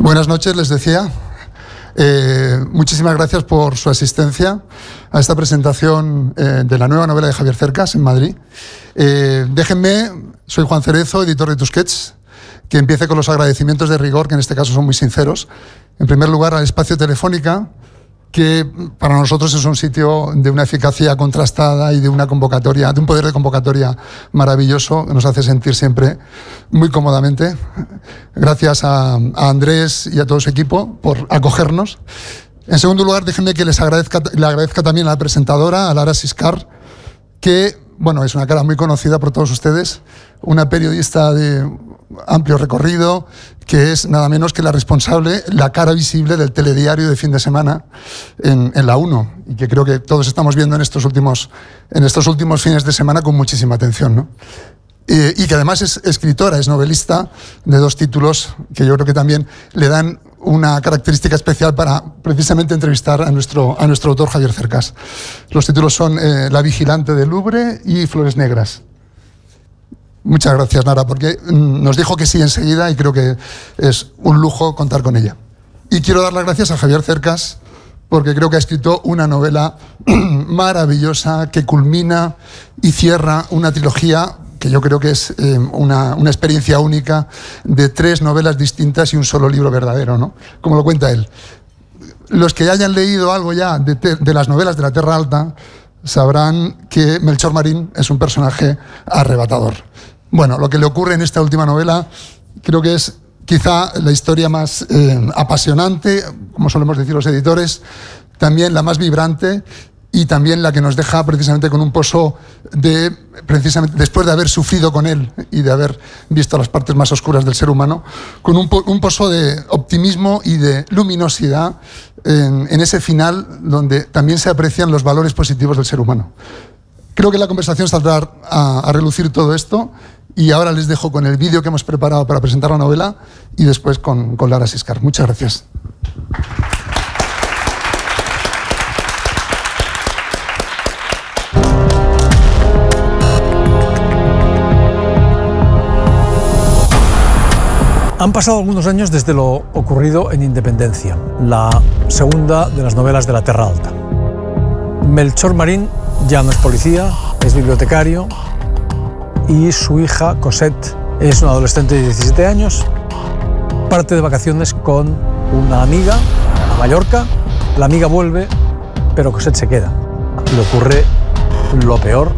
Buenas noches, les decía. Eh, muchísimas gracias por su asistencia a esta presentación eh, de la nueva novela de Javier Cercas en Madrid. Eh, déjenme, soy Juan Cerezo, editor de Tusquets, que empiece con los agradecimientos de rigor, que en este caso son muy sinceros. En primer lugar, al espacio Telefónica, que para nosotros es un sitio de una eficacia contrastada y de una convocatoria, de un poder de convocatoria maravilloso que nos hace sentir siempre muy cómodamente. Gracias a, Andrés y a todo su equipo por acogernos. En segundo lugar, déjenme que les agradezca, le agradezca también a la presentadora, a Lara Siscar, que bueno, es una cara muy conocida por todos ustedes, una periodista de amplio recorrido, que es nada menos que la responsable, la cara visible del telediario de fin de semana en, la 1, y que creo que todos estamos viendo en estos últimos, en estos últimos fines de semana con muchísima atención. ¿no? Eh, y que además es escritora, es novelista de dos títulos que yo creo que también le dan una característica especial para precisamente entrevistar a nuestro, a nuestro autor Javier Cercas. Los títulos son eh, La vigilante de Louvre y Flores Negras. Muchas gracias, Nara, porque mm, nos dijo que sí enseguida y creo que es un lujo contar con ella. Y quiero dar las gracias a Javier Cercas porque creo que ha escrito una novela maravillosa que culmina y cierra una trilogía que yo creo que es eh, una, una, experiencia única de tres novelas distintas y un solo libro verdadero, ¿no? Como lo cuenta él. Los que hayan leído algo ya de, de las novelas de la Tierra Alta sabrán que Melchor Marín es un personaje arrebatador. Bueno, lo que le ocurre en esta última novela creo que es quizá la historia más eh, apasionante, como solemos decir los editores, también la más vibrante y también la que nos deja precisamente con un pozo de precisamente después de haber sufrido con él y de haber visto las partes más oscuras del ser humano, con un, pozo de optimismo y de luminosidad en, ese final donde también se aprecian los valores positivos del ser humano. Creo que la conversación saldrá a, relucir todo esto y ahora les dejo con el vídeo que hemos preparado para presentar la novela y después con, con Lara Siscar. Muchas gracias. Han pasado algunos años desde lo ocurrido en Independencia, la segunda de las novelas de la Terra Alta. Melchor Marín ya no es policía, es bibliotecario y su hija Cosette es una adolescente de 17 años. Parte de vacaciones con una amiga a Mallorca. La amiga vuelve, pero Cosette se queda. Le ocurre lo peor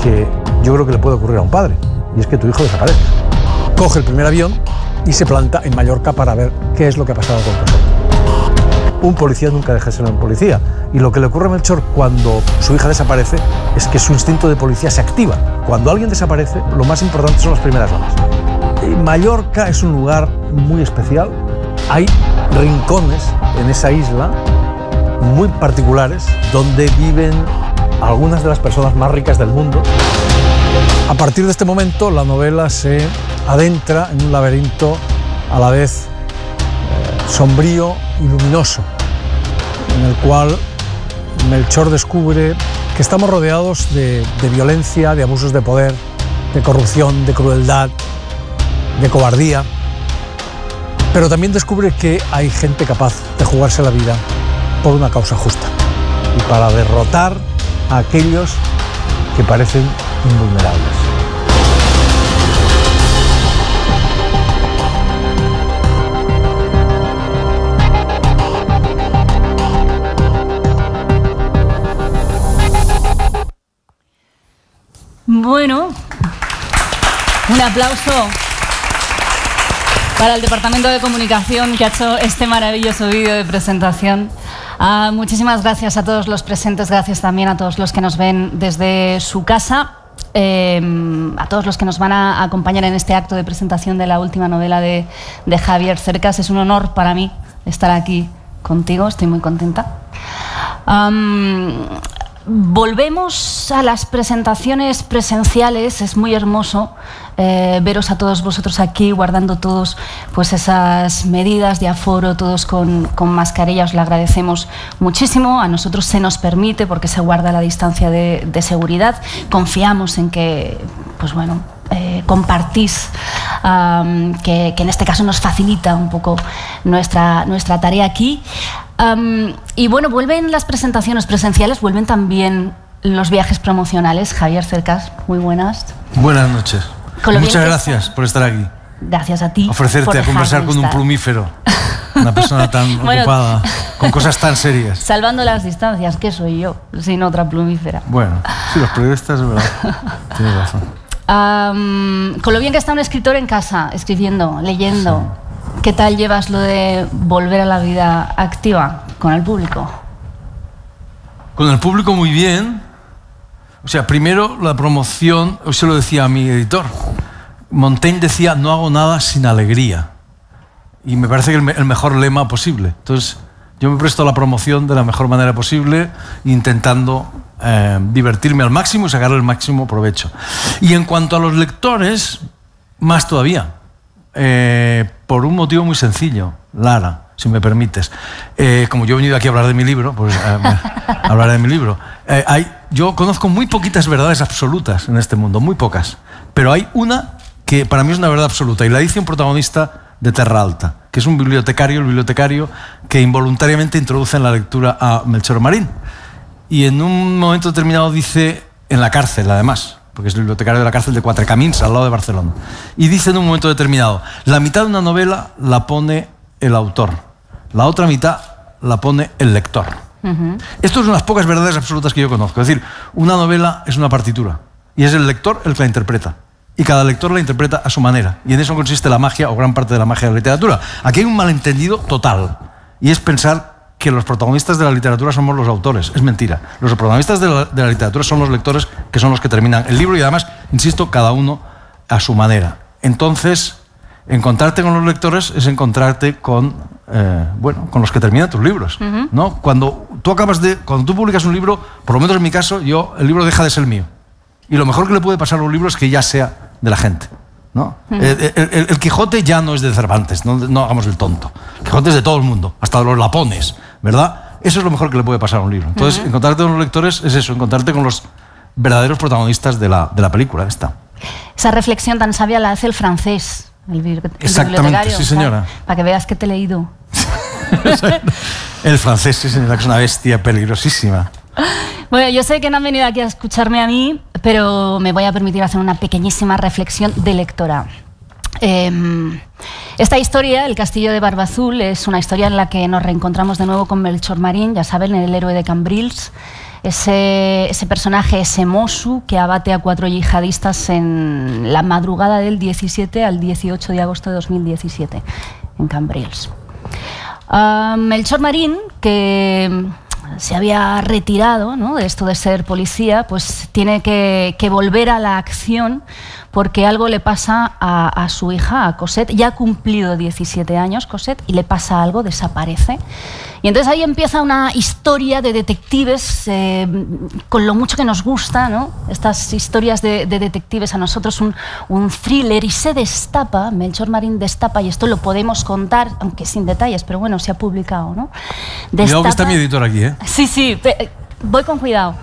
que yo creo que le puede ocurrir a un padre, y es que tu hijo desaparece. Coge el primer avión y se planta en Mallorca para ver qué es lo que ha pasado con Melchor. Un policía nunca deja de ser un policía. Y lo que le ocurre a Melchor cuando su hija desaparece es que su instinto de policía se activa. Cuando alguien desaparece, lo más importante son las primeras horas. Eh, Mallorca es un lugar muy especial. Hay rincones en esa isla muy particulares donde viven algunas de las personas más ricas del mundo. A partir de este momento, la novela se adentra en un laberinto a la vez eh, sombrío y luminoso, en el cual Melchor descubre que estamos rodeados de, violencia, de abusos de poder, de corrupción, de crueldad, de cobardía, pero también descubre que hay gente capaz de jugarse la vida por una causa justa y para derrotar a aquellos que parecen invulnerables. Bueno, un aplauso para el Departamento de Comunicación que ha hecho este maravilloso vídeo de presentación. Ah, muchísimas gracias a todos los presentes, gracias también a todos los que nos ven desde su casa. Em, a todos los que nos van a acompañar en este acto de presentación de la última novela de, Javier Cercas. Es un honor para mí estar aquí contigo, estoy muy contenta. Volvemos a las presentaciones presenciales. Es muy hermoso eh, veros a todos vosotros aquí, guardando todos pues esas medidas de aforo, todos con, con mascarilla. Os lo agradecemos muchísimo. A nosotros se nos permite porque se guarda la distancia de, seguridad. Confiamos en que, pues bueno, eh, compartís, que, que, en este caso nos facilita un poco nuestra, nuestra tarea aquí y bueno, vuelven las presentaciones presenciales, vuelven también los viajes promocionales. Javier Cercas, muy buenas. Buenas noches. Muchas gracias por estar aquí. Gracias a ti. Ofrecerte a conversar con un plumífero, una persona tan ocupada, con cosas tan serias. Salvando las distancias, que soy yo, sin otra plumífera. Bueno, sí, los periodistas, es verdad. Tienes razón. con lo bien que está un escritor en casa, escribiendo, leyendo. ¿Qué tal llevas lo de volver a la vida activa con el público? Con el público muy bien. O sea, primero la promoción, hoy se lo decía a mi editor, Montaigne decía, no hago nada sin alegría. Y me parece que el, el mejor lema posible. Entonces, yo me presto a la promoción de la mejor manera posible, intentando eh, divertirme al máximo y sacar el máximo provecho. Y en cuanto a los lectores, más todavía. Eh, por un motivo muy sencillo, Lara, si me permites. Eh, como yo he venido aquí a hablar de mi libro, pues eh, hablaré de mi libro. Eh, yo conozco muy poquitas verdades absolutas en este mundo, muy pocas. Pero hay una que para mí es una verdad absoluta y la dice un protagonista de Terra Alta, que es un bibliotecario, el bibliotecario que involuntariamente introduce en la lectura a Melchor Marín. Y en un momento determinado dice, en la cárcel además, porque es bibliotecario de la cárcel de Cuatrecamins, al lado de Barcelona. Y dice en un momento determinado, la mitad de una novela la pone el autor, la otra mitad la pone el lector. Esto es unas pocas verdades absolutas que yo conozco. Es decir, una novela es una partitura y es el lector el que la interpreta. Y cada lector la interpreta a su manera. Y en eso consiste la magia o gran parte de la magia de la literatura. Aquí hay un malentendido total. Y es pensar que los protagonistas de la literatura somos los autores. Es mentira. Los protagonistas de la, literatura son los lectores, que son los que terminan el libro y además, insisto, cada uno a su manera. Entonces, encontrarte con los lectores es encontrarte con, eh, bueno, con los que terminan tus libros. ¿no? Cuando tú acabas de, cuando tú publicas un libro, por lo menos en mi caso, yo, el libro deja de ser mío. Y lo mejor que le puede pasar a un libro es que ya sea de la gente. ¿no? Eh, eh, el, Quijote ya no es de Cervantes, no, no hagamos el tonto. El Quijote es de todo el mundo, hasta de los lapones, ¿verdad? Eso es lo mejor que le puede pasar a un libro. Entonces, encontrarte con los lectores es eso, encontrarte con los verdaderos protagonistas de la, película, esta. Esa reflexión tan sabia la hace el francés, el, Exactamente, sí, señora. para que veas que te he leído. el francés, sí, señora, que es una bestia peligrosísima. Bueno, yo sé que no han venido aquí a escucharme a mí, pero me voy a permitir hacer una pequeñísima reflexión de lectora. Em, esta historia, El Castillo de Barbazul, es una historia en la que nos reencontramos de nuevo con Melchor Marín, ya saben, el héroe de Cambrils. Ese, ese, personaje, ese Mosu, que abate a cuatro yihadistas en la madrugada del 17 al 18 de agosto de 2017, en Cambrils. Ah, Melchor Marín, que se había retirado de esto de ser policía, pues tiene que, que volver a la acción porque algo le pasa a, su hija, a Cosette. Ya ha cumplido 17 años Cosette y le pasa algo, desaparece. Y entonces ahí empieza una historia de detectives eh, con lo mucho que nos gusta, ¿no? Estas historias de, detectives a nosotros, un, thriller, y se destapa, Melchor Marín destapa, y esto lo podemos contar, aunque sin detalles, pero bueno, se ha publicado, ¿no? Cuidado que está mi editor aquí, ¿eh? Sí, sí, voy con cuidado.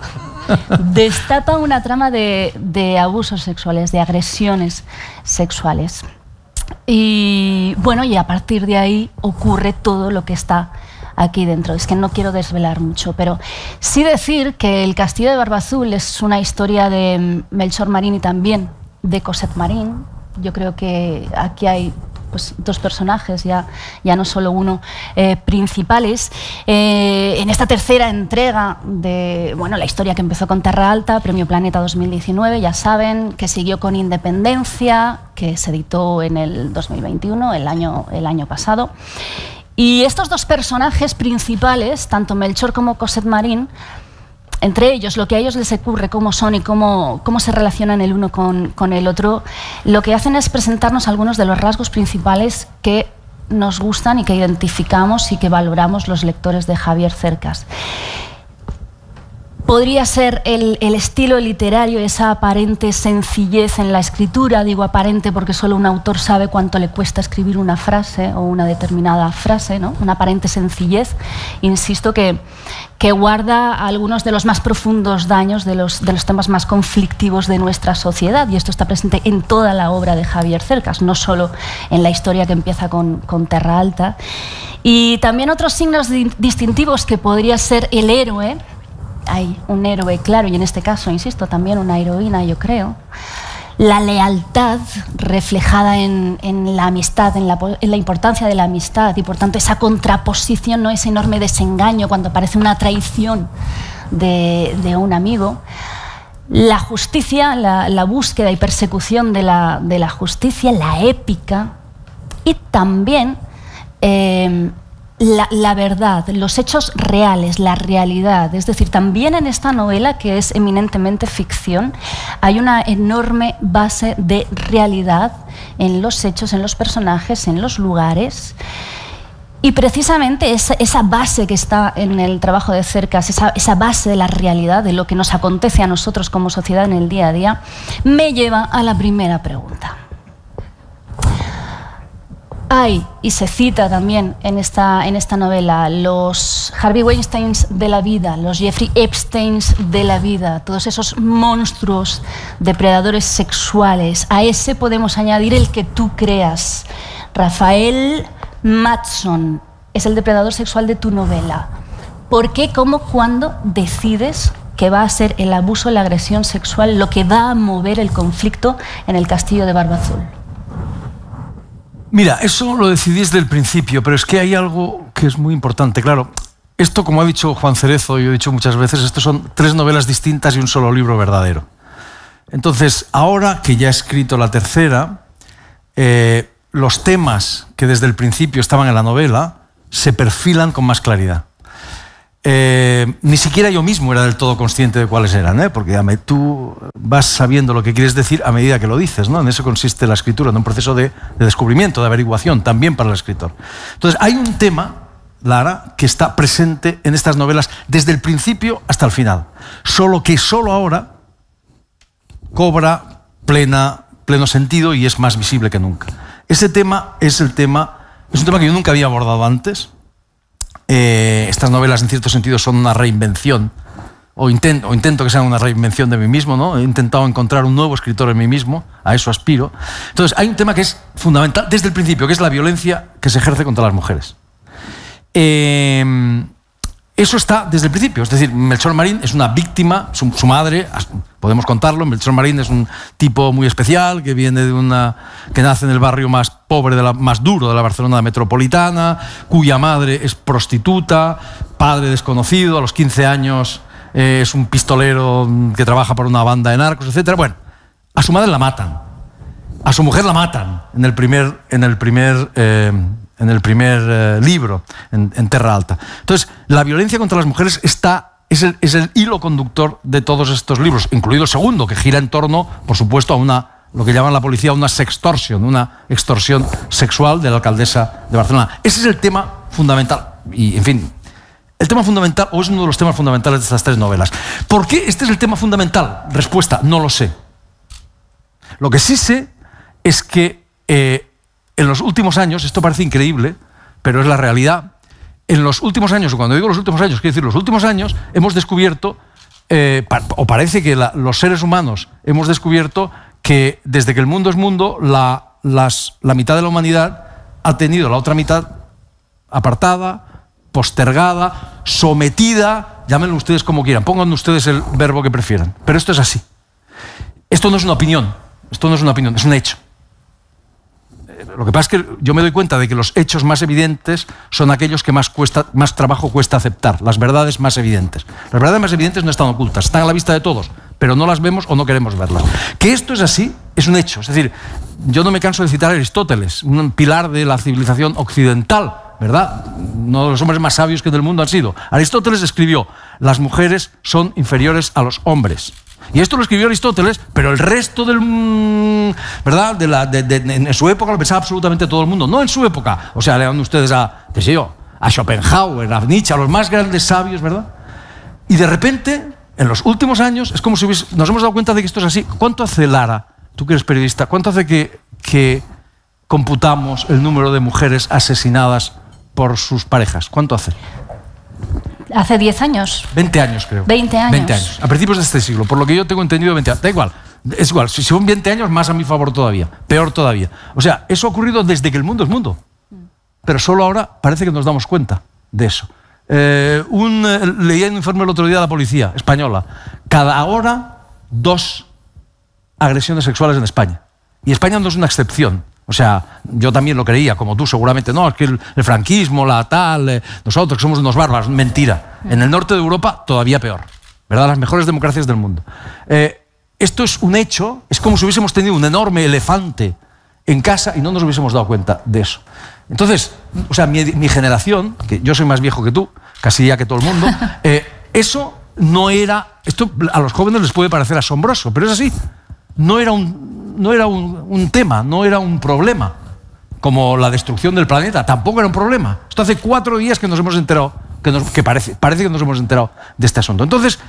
destapa una trama de, abusos sexuales, de agresiones sexuales. Y bueno, y a partir de ahí ocurre todo lo que está aquí dentro. Es que no quiero desvelar mucho, pero sí decir que El Castillo de Barba Azul es una historia de Melchor Marín y también de Cosette Marín. Yo creo que aquí hay pues, dos personajes, ya, ya no solo uno, eh, principales. Eh, en esta tercera entrega de bueno, la historia que empezó con Terra Alta, Premio Planeta 2019, ya saben, que siguió con Independencia, que se editó en el 2021, el año, el año pasado. Y estos dos personajes principales, tanto Melchor como Cosette Marín, entre ellos, lo que a ellos les ocurre, cómo son y cómo, cómo se relacionan el uno con, con el otro, lo que hacen es presentarnos algunos de los rasgos principales que nos gustan y que identificamos y que valoramos los lectores de Javier Cercas podría ser el, estilo literario, esa aparente sencillez en la escritura, digo aparente porque solo un autor sabe cuánto le cuesta escribir una frase o una determinada frase, ¿no? una aparente sencillez, insisto, que, que guarda algunos de los más profundos daños de los, de los temas más conflictivos de nuestra sociedad, y esto está presente en toda la obra de Javier Cercas, no solo en la historia que empieza con, con Terra Alta. Y también otros signos distintivos que podría ser el héroe, hay un héroe claro, y en este caso, insisto, también una heroína, yo creo. La lealtad reflejada en, la amistad, en la, importancia de la amistad, y por tanto esa contraposición, ¿no? ese enorme desengaño cuando parece una traición de, un amigo. La justicia, la, búsqueda y persecución de la, justicia, la épica, y también eh, la, verdad, los hechos reales, la realidad. Es decir, también en esta novela, que es eminentemente ficción, hay una enorme base de realidad en los hechos, en los personajes, en los lugares. Y precisamente esa, base que está en el trabajo de cercas, esa base de la realidad, de lo que nos acontece a nosotros como sociedad en el día a día, me lleva a la primera pregunta hay, y se cita también en esta, en esta novela, los Harvey Weinsteins de la vida, los Jeffrey Epsteins de la vida, todos esos monstruos depredadores sexuales. A ese podemos añadir el que tú creas. Rafael Matson es el depredador sexual de tu novela. ¿Por qué, cómo, cuándo decides que va a ser el abuso, la agresión sexual, lo que va a mover el conflicto en el castillo de Barba Azul? Mira, eso lo decidís desde el principio, pero es que hay algo que es muy importante. Claro, esto, como ha dicho Juan Cerezo, y he dicho muchas veces, esto son tres novelas distintas y un solo libro verdadero. Entonces, ahora que ya he escrito la tercera, eh, los temas que desde el principio estaban en la novela se perfilan con más claridad. Eh, ni siquiera yo mismo era del todo consciente de cuáles eran, ¿eh? porque ya tú vas sabiendo lo que quieres decir a medida que lo dices, ¿no? En eso consiste la escritura, en un proceso de, descubrimiento, de averiguación, también para el escritor. Entonces, hay un tema, Lara, que está presente en estas novelas desde el principio hasta el final, solo que solo ahora cobra plena, pleno sentido y es más visible que nunca. Ese tema es el tema, es un tema que yo nunca había abordado antes, eh, estas novelas, en cierto sentido, son una reinvención, o intento, que sean una reinvención de mí mismo, ¿no? He intentado encontrar un nuevo escritor en mí mismo, a eso aspiro. Entonces, hay un tema que es fundamental desde el principio, que es la violencia que se ejerce contra las mujeres. Em, eso está desde el principio, es decir, Melchor Marín es una víctima, su madre podemos contarlo. Melchor Marín es un tipo muy especial que viene de una que nace en el barrio más pobre de más duro de la Barcelona metropolitana, cuya madre es prostituta, padre desconocido, a los 15 años eh, es un pistolero mm, que trabaja para una banda de narcos, etc. Bueno, a su madre la matan. A su mujer la matan en el primer en el primer eh, en el primer eh, libro, en, en Terra Alta. Entonces, la violencia contra las mujeres está es el, hilo conductor de todos estos libros, incluido el segundo, que gira en torno, por supuesto, a una lo que llaman la policía una sextorsión, una extorsión sexual de la alcaldesa de Barcelona. Ese es el tema fundamental. Y, en fin, el tema fundamental, o es uno de los temas fundamentales de estas tres novelas. ¿Por qué este es el tema fundamental? Respuesta, no lo sé. Lo que sí sé es que eh, en los últimos años, esto parece increíble, pero es la realidad, en los últimos años, cuando digo los últimos años, quiero decir los últimos años, hemos descubierto, eh, o parece que los seres humanos hemos descubierto que desde que el mundo es mundo, la, la mitad de la humanidad ha tenido la otra mitad apartada, postergada, sometida, llámenlo ustedes como quieran, pongan ustedes el verbo que prefieran. Pero esto es así. Esto no es una opinión, esto no es una opinión, es un hecho. Lo que pasa es que yo me doy cuenta de que los hechos más evidentes son aquellos que más, cuesta, más trabajo cuesta aceptar, las verdades más evidentes. Las verdades más evidentes no están ocultas, están a la vista de todos, pero no las vemos o no queremos verlas. Que esto es así es un hecho. Es decir, yo no me canso de citar a Aristóteles, un pilar de la civilización occidental, ¿verdad? Uno de los hombres más sabios que del mundo han sido. Aristóteles escribió, las mujeres son inferiores a los hombres. Y esto lo escribió Aristóteles, pero el resto del. Mm, ¿Verdad? De la, en su época lo pensaba absolutamente todo el mundo. No en su época. O sea, le ustedes a, qué sé yo, a Schopenhauer, a Nietzsche, a los más grandes sabios, ¿verdad? Y de repente, en los últimos años, es como si nos hemos dado cuenta de que esto es así. ¿Cuánto hace Lara, tú que eres periodista, cuánto hace que, que computamos el número de mujeres asesinadas por sus parejas? ¿Cuánto hace? Hace 10 años. 20 años, creo. 20 años. 20 años. A principios de este siglo. Por lo que yo tengo entendido, 20 años. Da igual. Es igual. Si son 20 años, más a mi favor todavía. Peor todavía. O sea, eso ha ocurrido desde que el mundo es mundo. Mm. Pero solo ahora parece que nos damos cuenta de eso. Eh, un, eh, leía un informe el otro día de la policía española. Cada hora, dos agresiones sexuales en España. Y España no es una excepción. O sea, yo también lo creía, como tú seguramente. No, es que el, franquismo, la tal, eh, nosotros que somos unos bárbaros. Mentira. En el norte de Europa todavía peor. ¿Verdad? Las mejores democracias del mundo. Eh, esto es un hecho, es como si hubiésemos tenido un enorme elefante en casa y no nos hubiésemos dado cuenta de eso. Entonces, o sea, mi, generación, que yo soy más viejo que tú, casi ya que todo el mundo, eh, eso no era, esto a los jóvenes les puede parecer asombroso, pero es así, no era un, no era un, tema, no era un problema, como la destrucción del planeta, tampoco era un problema. Esto hace cuatro días que nos hemos enterado que, nos, que, parece, parece que nos hemos enterado de este asunto. Entonces,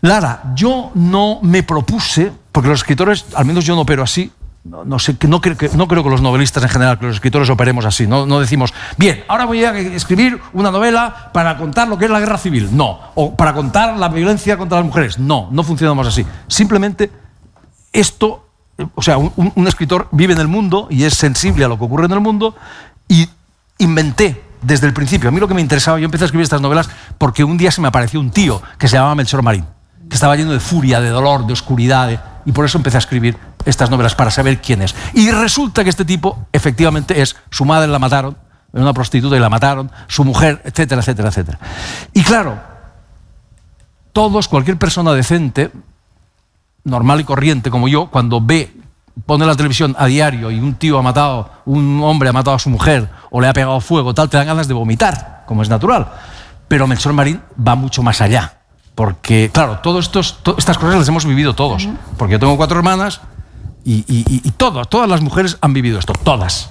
Lara, yo no me propuse, porque los escritores, al menos yo no opero así, no, sé, no creo, que, no creo que los novelistas en general, que los escritores operemos así, no, no decimos, bien, ahora voy a escribir una novela para contar lo que es la guerra civil, no, o para contar la violencia contra las mujeres, no, no funcionamos así. Simplemente esto eh, o sea, un, escritor vive en el mundo y es sensible a lo que ocurre en el mundo y inventé desde el principio. A mí lo que me interesaba, yo empecé a escribir estas novelas porque un día se me apareció un tío que se llamaba Melchor Marín, que estaba lleno de furia, de dolor, de oscuridad, y por eso empecé a escribir estas novelas, para saber quién es. Y resulta que este tipo efectivamente es, su madre la mataron, era una prostituta y la mataron, su mujer, etcétera, etcétera, etcétera. Y claro, todos, cualquier persona decente, normal y corriente como yo, cuando ve, pone la televisión a diario y un tío ha matado, un hombre ha matado a su mujer o le ha pegado fuego, tal, te dan ganas de vomitar, como es natural. Pero Melchor Marín va mucho más allá. Porque, claro, todas estas cosas las hemos vivido todos. Porque yo tengo cuatro hermanas y, todas, todas las mujeres han vivido esto, todas.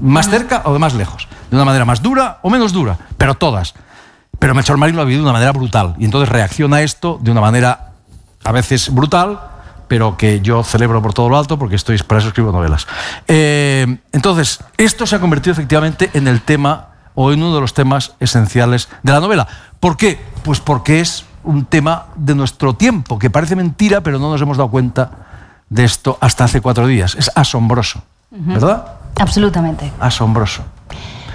Más cerca o de más lejos. De una manera más dura o menos dura, pero todas. Pero Melchor Marín lo ha vivido de una manera brutal y entonces reacciona a esto de una manera a veces brutal, pero que yo celebro por todo lo alto porque estoy para eso escribo novelas. Eh, entonces, esto se ha convertido efectivamente en el tema o en uno de los temas esenciales de la novela. ¿Por qué? Pues porque es un tema de nuestro tiempo, que parece mentira, pero no nos hemos dado cuenta de esto hasta hace cuatro días. Es asombroso, ¿verdad? Absolutamente. Asombroso.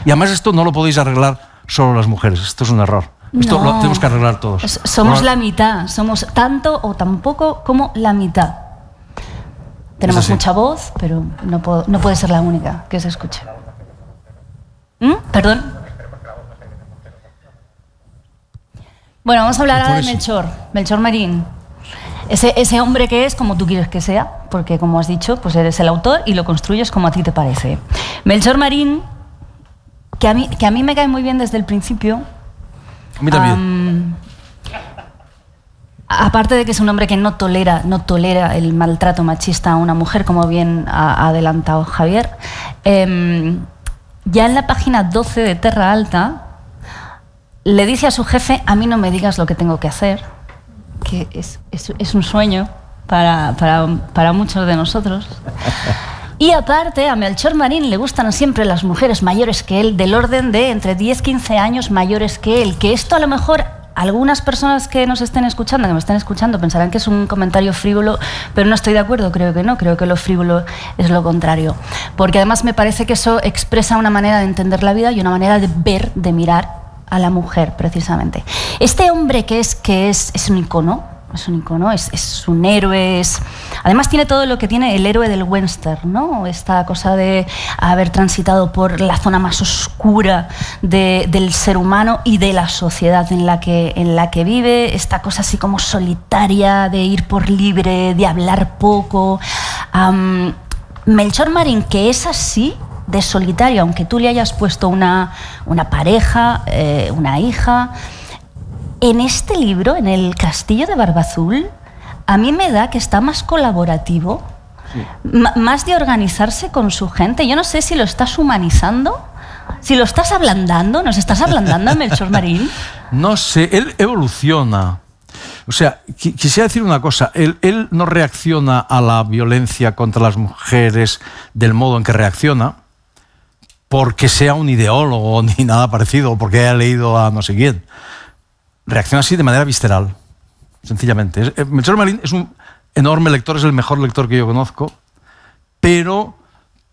Y además esto no lo podéis arreglar solo las mujeres, esto es un error. Esto no. lo tenemos que arreglar todos. somos la mitad, somos tanto o tan poco como la mitad. Tenemos mucha voz, pero no, puede ser la única que se escuche. ¿Mm? ¿Perdón? Bueno, vamos a hablar ahora de Melchor, Melchor Marín. Ese, hombre que es como tú quieres que sea, porque como has dicho, pues eres el autor y lo construyes como a ti te parece. Melchor Marín, que a mí, que a mí me cae muy bien desde el principio, aparte de que es un hombre que no tolera, no tolera el maltrato machista a una mujer, como bien ha adelantado Javier, em, ya en la página 12 de Terra Alta le dice a su jefe, a mí no me digas lo que tengo que hacer, que es, un sueño para muchos de nosotros. Y aparte, a Melchor Marín le gustan siempre las mujeres mayores que él, del orden de entre 10-15 años mayores que él, que esto a lo mejor algunas personas que nos estén escuchando, que me estén escuchando, pensarán que es un comentario frívolo, pero no estoy de acuerdo, creo que no, creo que lo frívolo es lo contrario. Porque además me parece que eso expresa una manera de entender la vida y una manera de ver, de mirar a la mujer, precisamente. Este hombre que es, que es, es un icono, es un es, un héroe, Además tiene todo lo que tiene el héroe del western, ¿no? Esta cosa de haber transitado por la zona más oscura del ser humano y de la sociedad en la, que, en la que vive, esta cosa así como solitaria de ir por libre, de hablar poco. Melchor Marín, que es así, de solitario, aunque tú le hayas puesto una, una pareja, eh, una hija, en este libro, en el Castillo de Barbazul, a mí me da que está más colaborativo, más de organizarse con su gente. Yo no sé si lo estás humanizando, si lo estás ablandando, nos estás ablandando, Melchor Marín. No sé, él evoluciona. O sea, quisiera decir una cosa, él, él, no reacciona a la violencia contra las mujeres del modo en que reacciona, porque sea un ideólogo ni nada parecido, porque haya leído a no sé quién reacciona así de manera visceral, sencillamente. Eh, Melchor Marín es un enorme lector, es el mejor lector que yo conozco, pero,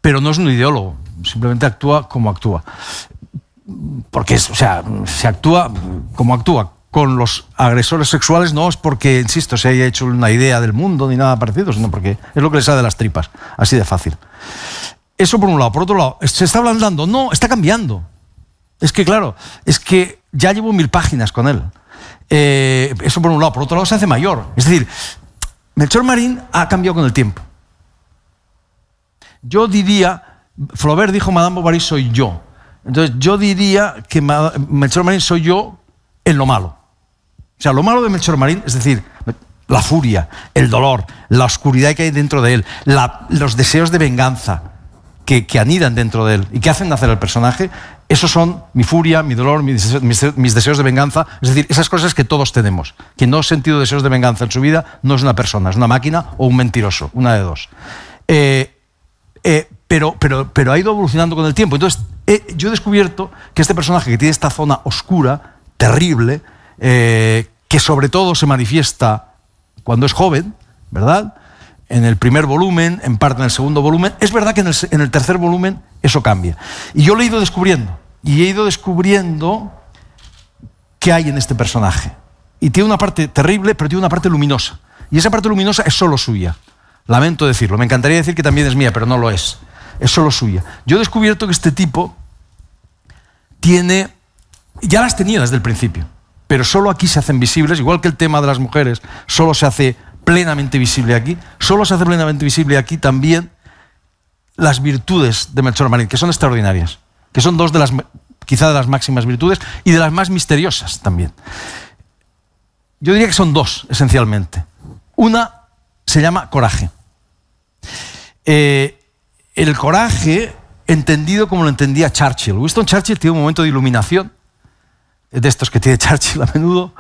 pero no es un ideólogo, simplemente actúa como actúa. Porque, o sea, se actúa como actúa. Con los agresores sexuales no es porque, insisto, se haya hecho una idea del mundo ni nada parecido, sino porque es lo que le sale de las tripas, así de fácil. Eso por un lado. Por otro lado, se está ablandando. No, está cambiando. Es que, claro, es que ya llevo mil páginas con él. Eh, eso por un lado. Por otro lado, se hace mayor. Es decir, Melchor Marín ha cambiado con el tiempo. Yo diría, Flaubert dijo, Madame Bovary soy yo. Entonces, yo diría que Melchor Marín soy yo en lo malo. O sea, lo malo de Melchor Marín, es decir, la furia, el dolor, la oscuridad que hay dentro de él, los deseos de venganza que, anidan dentro de él y que hacen nacer al personaje, esos son mi furia, mi dolor, mis, deseos de venganza, es decir, esas cosas que todos tenemos. Quien no ha sentido deseos de venganza en su vida no es una persona, es una máquina o un mentiroso, una de dos. Eh, eh, pero, ha ido evolucionando con el tiempo. Entonces, eh, yo he descubierto que este personaje que tiene esta zona oscura, terrible, que sobre todo se manifiesta cuando es joven, ¿verdad? en el primer volumen, en parte en el segundo volumen. Es verdad que en el, tercer volumen eso cambia. Y yo lo he ido descubriendo, y he ido descubriendo qué hay en este personaje. Y tiene una parte terrible, pero tiene una parte luminosa. Y esa parte luminosa es solo suya. Lamento decirlo. Me encantaría decir que también es mía, pero no lo es. Es solo suya. Yo he descubierto que este tipo tiene... Ya las tenía desde el principio, pero solo aquí se hacen visibles, igual que el tema de las mujeres, solo se hace plenamente visible aquí. Solo se hace plenamente visible aquí también las virtudes de Melchor Marín, que son extraordinarias, que son dos de las, quizá de las máximas virtudes y de las más misteriosas también. Yo diría que son dos, esencialmente. Una se llama coraje. Eh, el coraje entendido como lo entendía Churchill. Winston Churchill tiene un momento de iluminación, de estos que tiene Churchill a menudo,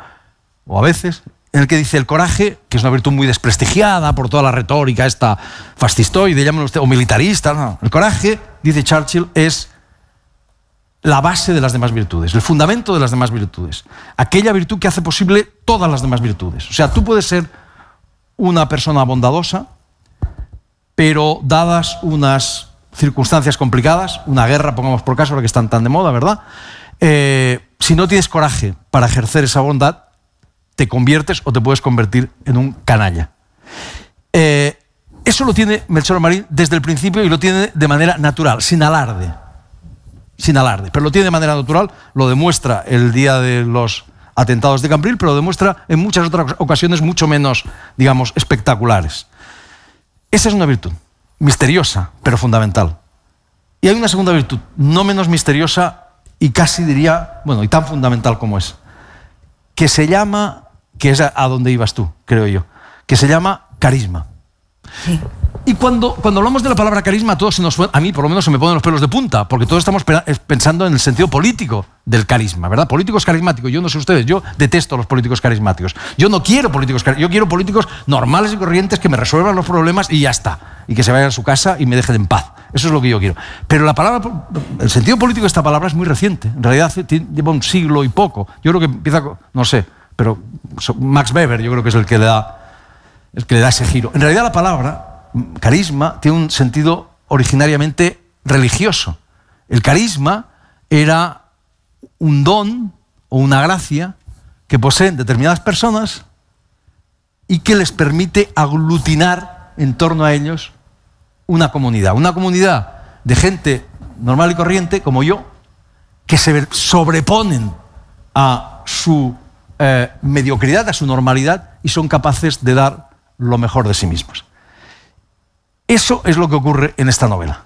o a veces, en el que dice el coraje, que es una virtud muy desprestigiada por toda la retórica esta fascistoide, llámenlo usted, o militarista. El coraje, dice Churchill, es la base de las demás virtudes, el fundamento de las demás virtudes, aquella virtud que hace posible todas las demás virtudes. O sea, tú puedes ser una persona bondadosa, pero dadas unas circunstancias complicadas, una guerra, pongamos por caso, ahora que están tan de moda, ¿verdad? Eh, si no tienes coraje para ejercer esa bondad, te conviertes o te puedes convertir en un canalla. Eh, eso lo tiene Melchor Marín desde el principio y lo tiene de manera natural, sin alarde. Sin alarde. Pero lo tiene de manera natural, lo demuestra el día de los atentados de Cambril, pero lo demuestra en muchas otras ocasiones mucho menos, digamos, espectaculares. Esa es una virtud, misteriosa, pero fundamental. Y hay una segunda virtud, no menos misteriosa y casi diría, bueno, y tan fundamental como es, que se llama que es a, dónde ibas tú, creo yo, que se llama carisma. Y cuando, cuando hablamos de la palabra carisma, todos se nos, a mí por lo menos se me ponen los pelos de punta, porque todos estamos pensando en el sentido político del carisma, ¿verdad? Políticos carismáticos, yo no sé ustedes, yo detesto a los políticos carismáticos. Yo no quiero políticos carismáticos, yo quiero políticos normales y corrientes que me resuelvan los problemas y ya está, y que se vayan a su casa y me dejen en paz. Eso es lo que yo quiero. Pero la palabra, el sentido político de esta palabra es muy reciente, en realidad lleva un siglo y poco. Yo creo que empieza, no sé, pero Max Weber yo creo que es el que le da, el que le da ese giro. En realidad la palabra mm, carisma tiene un sentido originariamente religioso. El carisma era un don o una gracia que poseen determinadas personas y que les permite aglutinar en torno a ellos una comunidad, una comunidad de gente normal y corriente como yo, que se sobreponen a su eh, mediocridad, a su normalidad y son capaces de dar lo mejor de sí mismos. Eso es lo que ocurre en esta novela.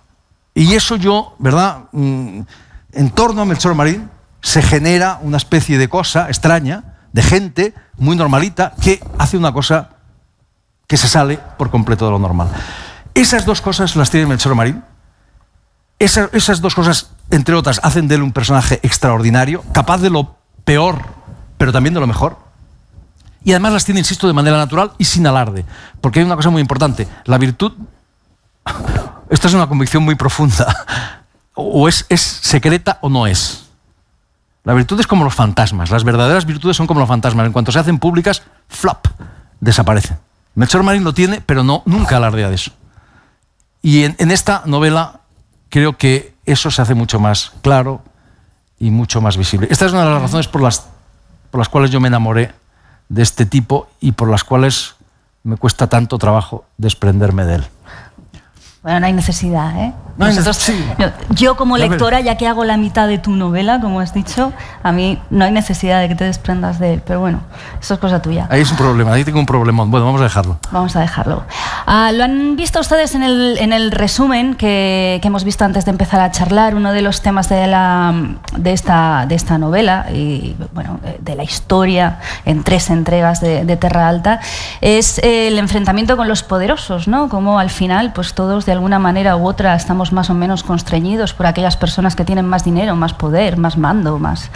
Y eso yo, ¿verdad? Mm, en torno a Melchor Marín se genera una especie de cosa extraña, de gente muy normalita, que hace una cosa que se sale por completo de lo normal. Esas dos cosas las tiene Melchor Marín. esas dos cosas, entre otras, hacen de él un personaje extraordinario, capaz de lo peor pero también de lo mejor. Y además las tiene, insisto, de manera natural y sin alarde. Porque hay una cosa muy importante. La virtud, esta es una convicción muy profunda, o es, es secreta o no es. La virtud es como los fantasmas. Las verdaderas virtudes son como los fantasmas. En cuanto se hacen públicas, flop, desaparecen. Melchor Marín lo tiene, pero no, nunca alardea de eso. Y en, en, esta novela creo que eso se hace mucho más claro y mucho más visible. Esta es una de las razones por las por las cuales yo me enamoré de este tipo y por las cuales me cuesta tanto trabajo desprenderme de él. Bueno, no hay necesidad, ¿eh? Nosotros, Yo como lectora, ya que hago la mitad de tu novela, como has dicho, a mí no hay necesidad de que te desprendas de él, pero bueno, eso es cosa tuya. Ahí es un problema, ahí tengo un problemón. Bueno, vamos a dejarlo. Vamos a dejarlo. Ah, Lo han visto ustedes en el, en el resumen que, que, hemos visto antes de empezar a charlar, uno de los temas de, la, de, esta, de esta novela y bueno, de la historia en tres entregas de, de Terra Alta, es el enfrentamiento con los poderosos, ¿no? Como al final, pues todos de alguna manera u otra estamos más o menos constreñidos por aquellas personas que tienen más dinero, más poder, más mando, más...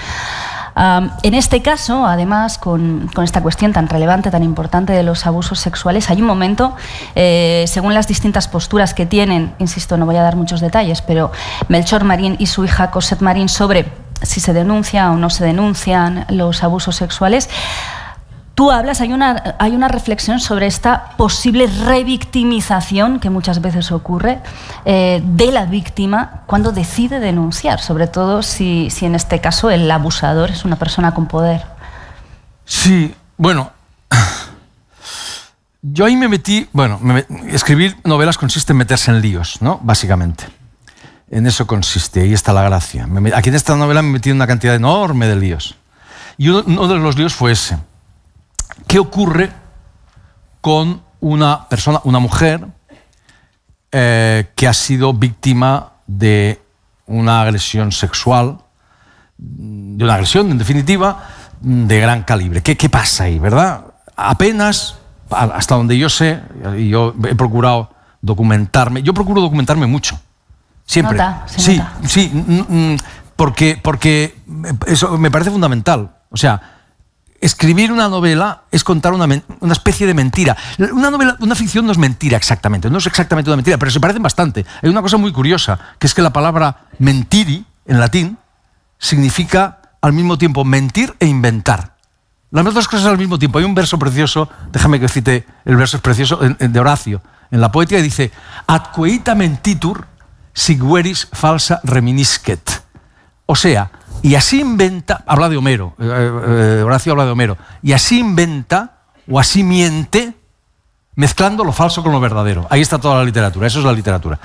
en este caso, además, con, esta cuestión tan relevante, tan importante de los abusos sexuales, hay un momento, eh, según las distintas posturas que tienen, insisto, no voy a dar muchos detalles, pero Melchor Marín y su hija Cosette Marín sobre si se denuncia o no se denuncian los abusos sexuales, Tú hablas, hay una, hay una reflexión sobre esta posible revictimización que muchas veces ocurre eh, de la víctima cuando decide denunciar, sobre todo si, en este caso el abusador es una persona con poder. Sí, bueno, yo ahí me metí, bueno, escribir novelas consiste en meterse en líos, ¿no? Básicamente. En eso consiste, ahí está la gracia. aquí en esta novela me metí en una cantidad enorme de líos. Y uno de los líos fue ese. ¿Qué ocurre con una persona, una mujer, eh, que ha sido víctima de una agresión sexual, de una agresión, en definitiva, de gran calibre? ¿Qué, pasa ahí, verdad? Apenas, hasta donde yo sé, yo he procurado documentarme, yo procuro documentarme mucho. Siempre. sí, sí, porque, porque eso me parece fundamental. O sea, escribir una novela es contar una, una, especie de mentira. Una novela, una ficción no es mentira exactamente, no es exactamente una mentira, pero se parecen bastante. Hay una cosa muy curiosa, que es que la palabra mentiri en latín significa al mismo tiempo mentir e inventar. Las dos cosas al mismo tiempo. Hay un verso precioso, déjame que cite el verso precioso de Horacio, en la poética, y dice: Adqueita mentitur sigueris falsa reminisquet. O sea, y así inventa, habla de Homero, eh, eh, Horacio habla de Homero, y así inventa o así miente, mezclando lo falso con lo verdadero. Ahí está toda la literatura, eso es la literatura.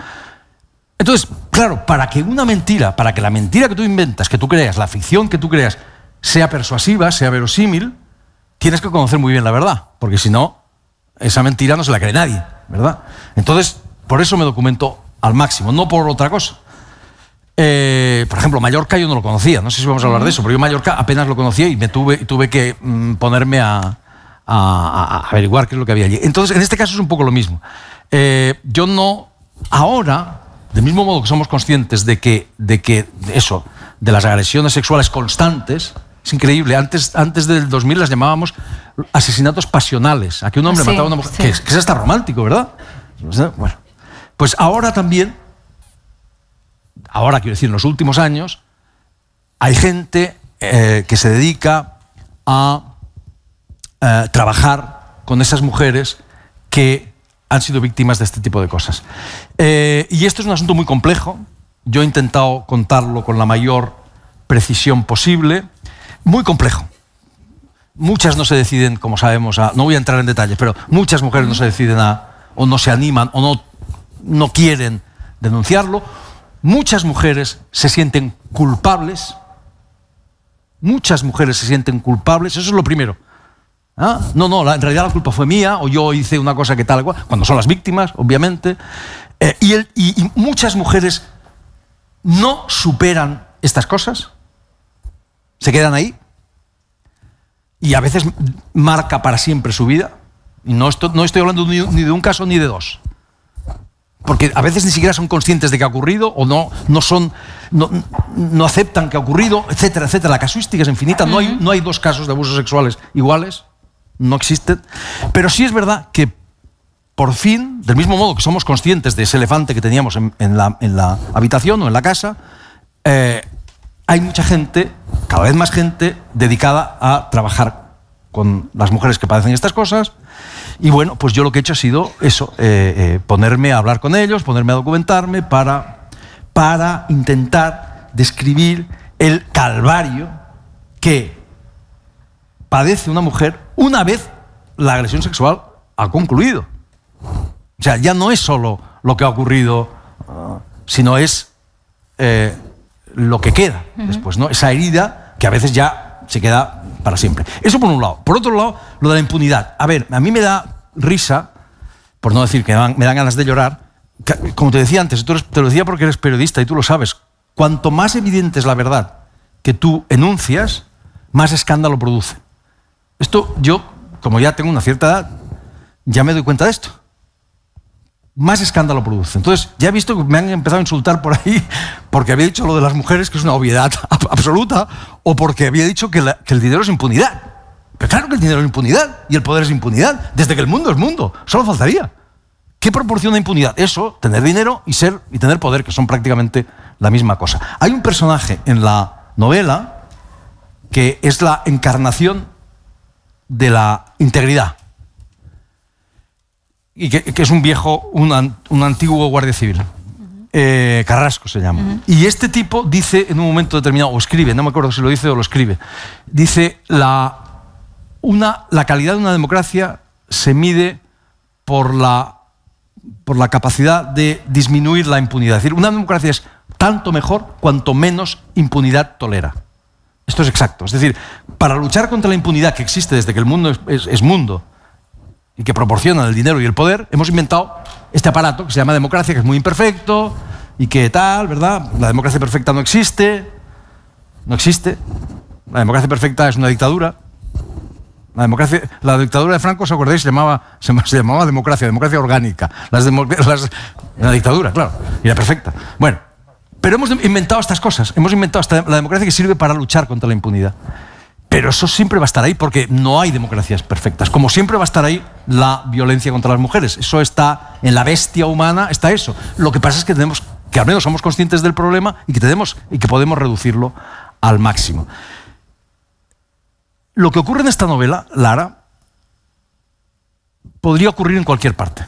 Entonces, claro, para que una mentira, para que la mentira que tú inventas, que tú creas, la ficción que tú creas, sea persuasiva, sea verosímil, tienes que conocer muy bien la verdad, porque si no, esa mentira no se la cree nadie, ¿verdad? Entonces, por eso me documento al máximo, no por otra cosa. Eh, por ejemplo, Mallorca yo no lo conocía, no sé si vamos a hablar de eso, pero yo Mallorca apenas lo conocía y me tuve, tuve que mm, ponerme a, averiguar qué es lo que había allí. Entonces, en este caso es un poco lo mismo. Eh, yo no, ahora, del mismo modo que somos conscientes de que, de que eso, de las agresiones sexuales constantes, es increíble. Antes, antes del 2000 las llamábamos asesinatos pasionales. A que un hombre mataba a una mujer. Que, que, es, hasta romántico, ¿verdad? Bueno, pues ahora también ahora quiero decir, en los últimos años, hay gente eh, que se dedica a eh, trabajar con esas mujeres que han sido víctimas de este tipo de cosas. Eh, y esto es un asunto muy complejo. Yo he intentado contarlo con la mayor precisión posible. Muy complejo. Muchas no se deciden, como sabemos, a, no voy a entrar en detalles, pero muchas mujeres no se deciden a, o no se animan, o no, no quieren denunciarlo, Muchas mujeres se sienten culpables. Muchas mujeres se sienten culpables. Eso es lo primero. ¿Ah? No, no, en realidad la culpa fue mía o yo hice una cosa que tal, cuando son las víctimas, obviamente. Eh, y, muchas mujeres no superan estas cosas, se quedan ahí y a veces marca para siempre su vida. Y no no estoy hablando ni de un caso ni de dos. Porque a veces ni siquiera son conscientes de que ha ocurrido o no, no, son, no, aceptan que ha ocurrido, etcétera, etcétera. La casuística es infinita. No hay, no hay dos casos de abusos sexuales iguales. No existen. Pero sí es verdad que por fin, del mismo modo que somos conscientes de ese elefante que teníamos en, la, habitación o en la casa, eh, hay mucha gente, cada vez más gente, dedicada a trabajar con las mujeres que padecen estas cosas, y bueno, pues yo lo que he hecho ha sido eso, eh, eh, ponerme a hablar con ellos, ponerme a documentarme para, para intentar describir el calvario que padece una mujer una vez la agresión sexual ha concluido. O sea, ya no es solo lo que ha ocurrido, sino es eh, lo que queda después, ¿no? Esa herida que a veces ya se queda para siempre. Eso por un lado. Por otro lado, lo de la impunidad. A ver, a mí me da risa, por no decir que me dan, ganas de llorar. Como te decía antes, te lo decía porque eres periodista y tú lo sabes. Cuanto más evidente es la verdad que tú enuncias, más escándalo produce. Esto yo, como ya tengo una cierta edad, ya me doy cuenta de esto más escándalo produce. Entonces, ya he visto que me han empezado a insultar por ahí porque había dicho lo de las mujeres, que es una obviedad absoluta, o porque había dicho que, el dinero es impunidad. Pero claro que el dinero es impunidad y el poder es impunidad, desde que el mundo es mundo, solo faltaría. ¿Qué proporciona impunidad? Eso, tener dinero y, ser, y tener poder, que son prácticamente la misma cosa. Hay un personaje en la novela que es la encarnación de la integridad y que, es un viejo, un, antiguo guardia civil. Eh, Carrasco se llama. Y este tipo dice en un momento determinado, o escribe, no me acuerdo si lo dice o lo escribe, dice, la, una, la calidad de una democracia se mide por la, por la capacidad de disminuir la impunidad. Es decir, una democracia es tanto mejor cuanto menos impunidad tolera. Esto es exacto. Es decir, para luchar contra la impunidad que existe desde que el mundo es mundo, y que proporcionan el dinero y el poder, hemos inventado este aparato que se llama democracia, que es muy imperfecto y que tal, ¿verdad? La democracia perfecta no existe, no existe. La democracia perfecta es una dictadura. La, democracia, la dictadura de Franco, ¿os acordáis? Se llamaba, se, llamaba democracia, democracia orgánica. Las, la dictadura, claro, y la perfecta. Bueno, pero hemos inventado estas cosas. Hemos inventado hasta la democracia que sirve para luchar contra la impunidad. Pero eso siempre va a estar ahí porque no hay democracias perfectas. Como siempre va a estar ahí la violencia contra las mujeres. Eso está en la bestia humana, está eso. Lo que pasa es que tenemos que al menos somos conscientes del problema y que tenemos y que podemos reducirlo al máximo. Lo que ocurre en esta novela, Lara, podría ocurrir en cualquier parte.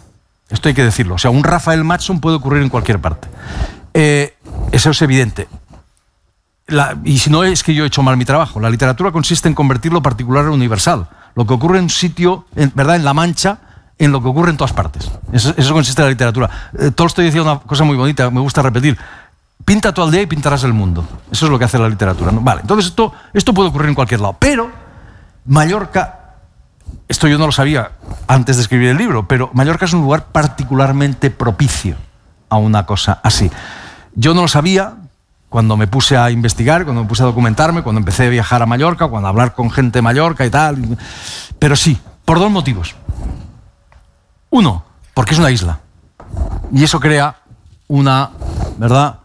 Esto hay que decirlo. O sea, un Rafael Matson puede ocurrir en cualquier parte. Eh, eso es evidente y si no es que yo he hecho mal mi trabajo, la literatura consiste en convertir lo particular en universal. Lo que ocurre en un sitio, en, ¿verdad? En La Mancha, en lo que ocurre en todas partes. Eso, consiste en la literatura. Eh, Tolstoy decía una cosa muy bonita, me gusta repetir. Pinta tu aldea y pintarás el mundo. Eso es lo que hace la literatura. ¿no? Vale, entonces esto, esto puede ocurrir en cualquier lado. Pero Mallorca, esto yo no lo sabía antes de escribir el libro, pero Mallorca es un lugar particularmente propicio a una cosa así. Yo no lo sabía, cuando me puse a investigar, cuando me puse a documentarme, cuando empecé a viajar a Mallorca, cuando a hablar con gente de Mallorca y tal. Pero sí, por dos motivos. Uno, porque es una isla. Y eso crea una, ¿verdad?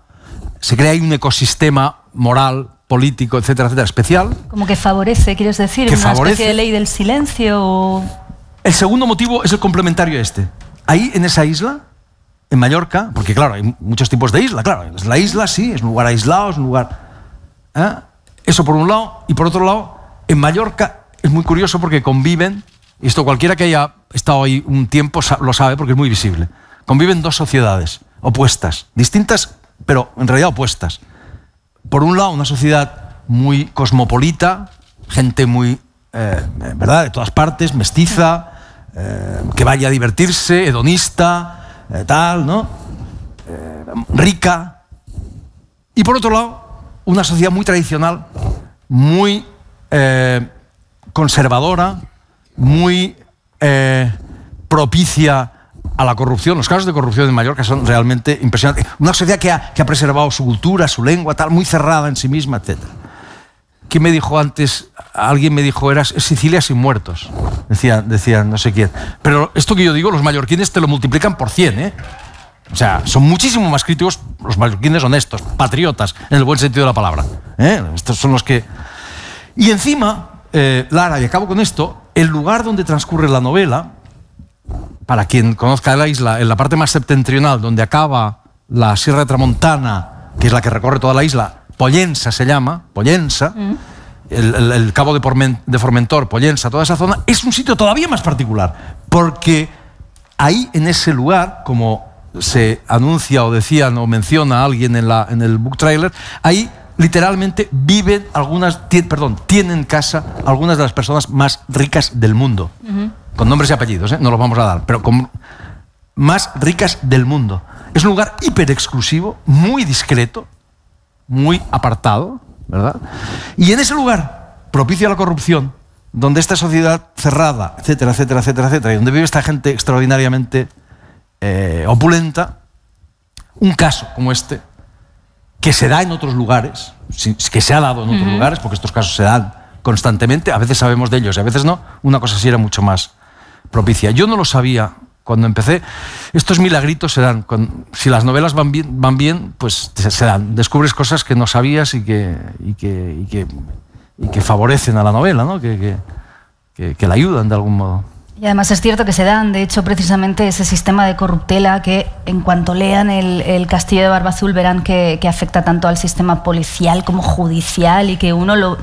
Se crea ahí un ecosistema moral, político, etcétera, etcétera, especial. Como que favorece, quieres decir, una especie de ley del silencio. El segundo motivo es el complementario a este. Ahí en esa isla en Mallorca, porque claro, hay muchos tipos de isla, claro, es la isla sí, es un lugar aislado, es un lugar... ¿eh? Eso por un lado, y por otro lado, en Mallorca es muy curioso porque conviven, y esto cualquiera que haya estado ahí un tiempo lo sabe porque es muy visible, conviven dos sociedades opuestas, distintas, pero en realidad opuestas. Por un lado, una sociedad muy cosmopolita, gente muy, eh, ¿verdad?, de todas partes, mestiza, eh, que vaya a divertirse, hedonista, eh, tal, ¿no? Eh, rica. Y por otro lado, una sociedad muy tradicional, muy eh, conservadora, muy propicia a la corrupción. Los casos de corrupción en Mallorca son realmente impresionantes. Una sociedad que ha, que ha preservado su cultura, su lengua, tal, muy cerrada en sí misma, etcétera. ¿Quién me dijo antes? Alguien me dijo, eras Sicilia sin muertos. Decía, decía no sé quién. Pero esto que yo digo, los mallorquines te lo multiplican por 100, ¿eh? O sea, son muchísimo más críticos los mallorquines honestos, patriotas, en el buen sentido de la palabra. ¿eh? Estos son los que... Y encima, eh, Lara, y acabo con esto, el lugar donde transcurre la novela, para quien conozca la isla, en la parte más septentrional, donde acaba la Sierra de Tramontana, que es la que recorre toda la isla, Pollensa se llama, Pollensa, mm. el, cabo de, Formentor, Pollensa, toda esa zona, es un sitio todavía más particular, porque ahí en ese lugar, como se anuncia o decía o menciona alguien en, el book trailer, ahí literalmente viven algunas, perdón, tienen casa algunas de las personas más ricas del mundo, con nombres y apellidos, ¿eh? no los vamos a dar, pero con, más ricas del mundo. Es un lugar hiper exclusivo, muy discreto, muy apartado, ¿verdad? Y en ese lugar, propicio a la corrupción, donde esta sociedad cerrada, etcétera, etcétera, etcétera, etcétera, y donde vive esta gente extraordinariamente eh, opulenta, un caso como este, que se da en otros lugares, que se ha dado en otros lugares, porque estos casos se dan constantemente, a veces sabemos de ellos y a veces no, una cosa sí era mucho más propicia. Yo no lo sabía cuando empecé, estos milagritos se dan. si las novelas van bien, van bien pues se, dan. Descubres cosas que no sabías y que, que, favorecen a la novela, ¿no? que, que la ayudan de algún modo. Y además es cierto que se dan, de hecho, precisamente ese sistema de corruptela que en cuanto lean el, Castillo de Barba Azul verán que, que, afecta tanto al sistema policial como judicial y que uno lo,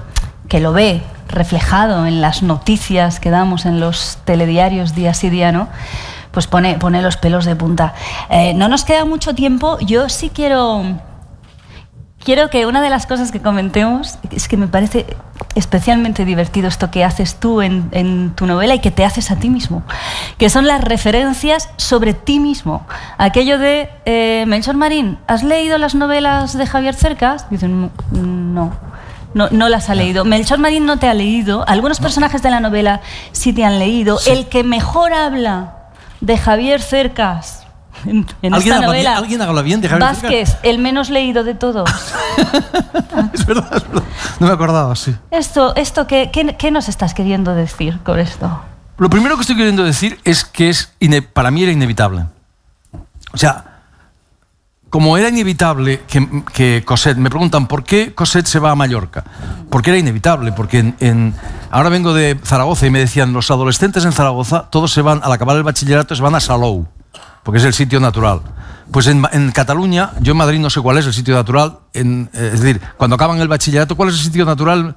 que lo ve reflejado en las noticias que damos en los telediarios día sí día, ¿no? pues pone, pone los pelos de punta. Eh, no nos queda mucho tiempo, yo sí quiero... Quiero que una de las cosas que comentemos es que me parece especialmente divertido esto que haces tú en, tu novela y que te haces a ti mismo, que son las referencias sobre ti mismo. Aquello de, eh, Melchor Marín, ¿has leído las novelas de Javier Cercas? Dicen, mm, mm, no. No, las ha leído. Melchor Marín no te ha leído. Algunos personajes de la novela sí te han leído. El que mejor habla de Javier Cercas. En, ¿Alguien, esta novela. ¿Alguien de Javier Vázquez, el menos leído de todos. es, verdad, es verdad, no me acordaba, sí. Esto, esto ¿qué, qué, nos estás queriendo decir con esto? Lo primero que estoy queriendo decir es que es para mí era inevitable. O sea, como era inevitable que, Cosette, me preguntan por qué Cosette se va a Mallorca. Porque era inevitable, porque en, ahora vengo de Zaragoza y me decían, los adolescentes en Zaragoza, todos se van, al acabar el bachillerato, se van a Salou, porque es el sitio natural. Pues en, Cataluña, yo en Madrid no sé cuál es el sitio natural, en, eh, es decir, cuando acaban el bachillerato, ¿cuál es el sitio natural?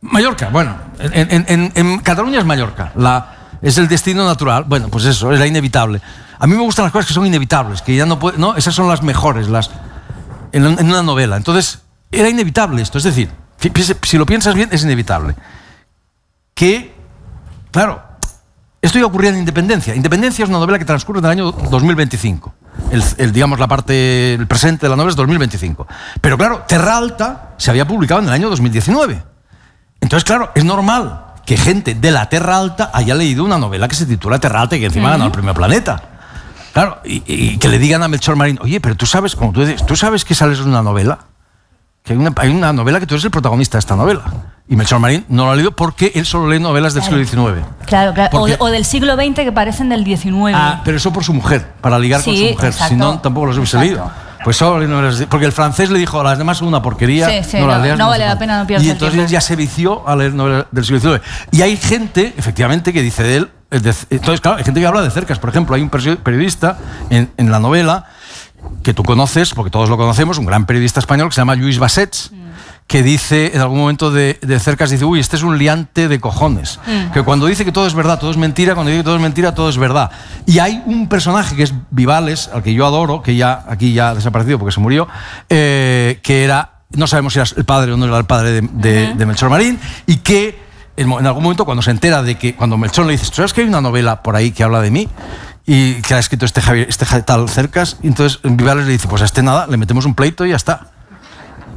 Mallorca. Mallorca, bueno, en, Cataluña es Mallorca. La, es el destino natural. Bueno, pues eso, es era inevitable. A mí me gustan las cosas que son inevitables, que ya no no, esas son las mejores, las en, una novela. Entonces, era inevitable esto, es decir, si, lo piensas bien, es inevitable. Que, claro, esto iba a en Independencia. Independencia es una novela que transcurre en el año 2025. El, digamos, la parte, el presente de la novela es 2025. Pero claro, Terra Alta se había publicado en el año 2019. Entonces, claro, es normal que gente de la Tierra Alta haya leído una novela que se titula Terra Alta y que encima uh el primer Planeta. Claro, y, que le digan a Melchor Marín, oye, pero tú sabes, como tú dices, tú sabes que sales de una novela, que hay una, novela que tú eres el protagonista de esta novela. Y Melchor Marín no lo ha leído porque él solo lee novelas del siglo XIX. Claro, claro. O, del siglo XX que parecen del XIX. Ah, pero eso por su mujer, para ligar con su mujer. Si no, tampoco los hubiese leído. Pues solo Porque el francés le dijo a las demás una porquería. no, vale la pena, no Y entonces ya se vició a leer novelas del siglo XIX. Y hay gente, efectivamente, que dice de él. entonces, claro, hay gente que habla de cercas. Por ejemplo, hay un periodista en, la novela que tú conoces, porque todos lo conocemos, un gran periodista español que se llama Luis Bassets. Mm que dice en algún momento de, de cercas, dice, uy, este es un liante de cojones. Mm. Que cuando dice que todo es verdad, todo es mentira, cuando dice que todo es mentira, todo es verdad. Y hay un personaje que es Vivales, al que yo adoro, que ya aquí ya ha desaparecido porque se murió, eh, que era, no sabemos si era el padre o no era el padre de, Melchor Marín, y que en, algún momento cuando se entera de que, cuando Melchor le dice, ¿sabes que hay una novela por ahí que habla de mí? Y que ha escrito este, este tal Cercas, y entonces Vivales le dice, pues a este nada, le metemos un pleito y ya está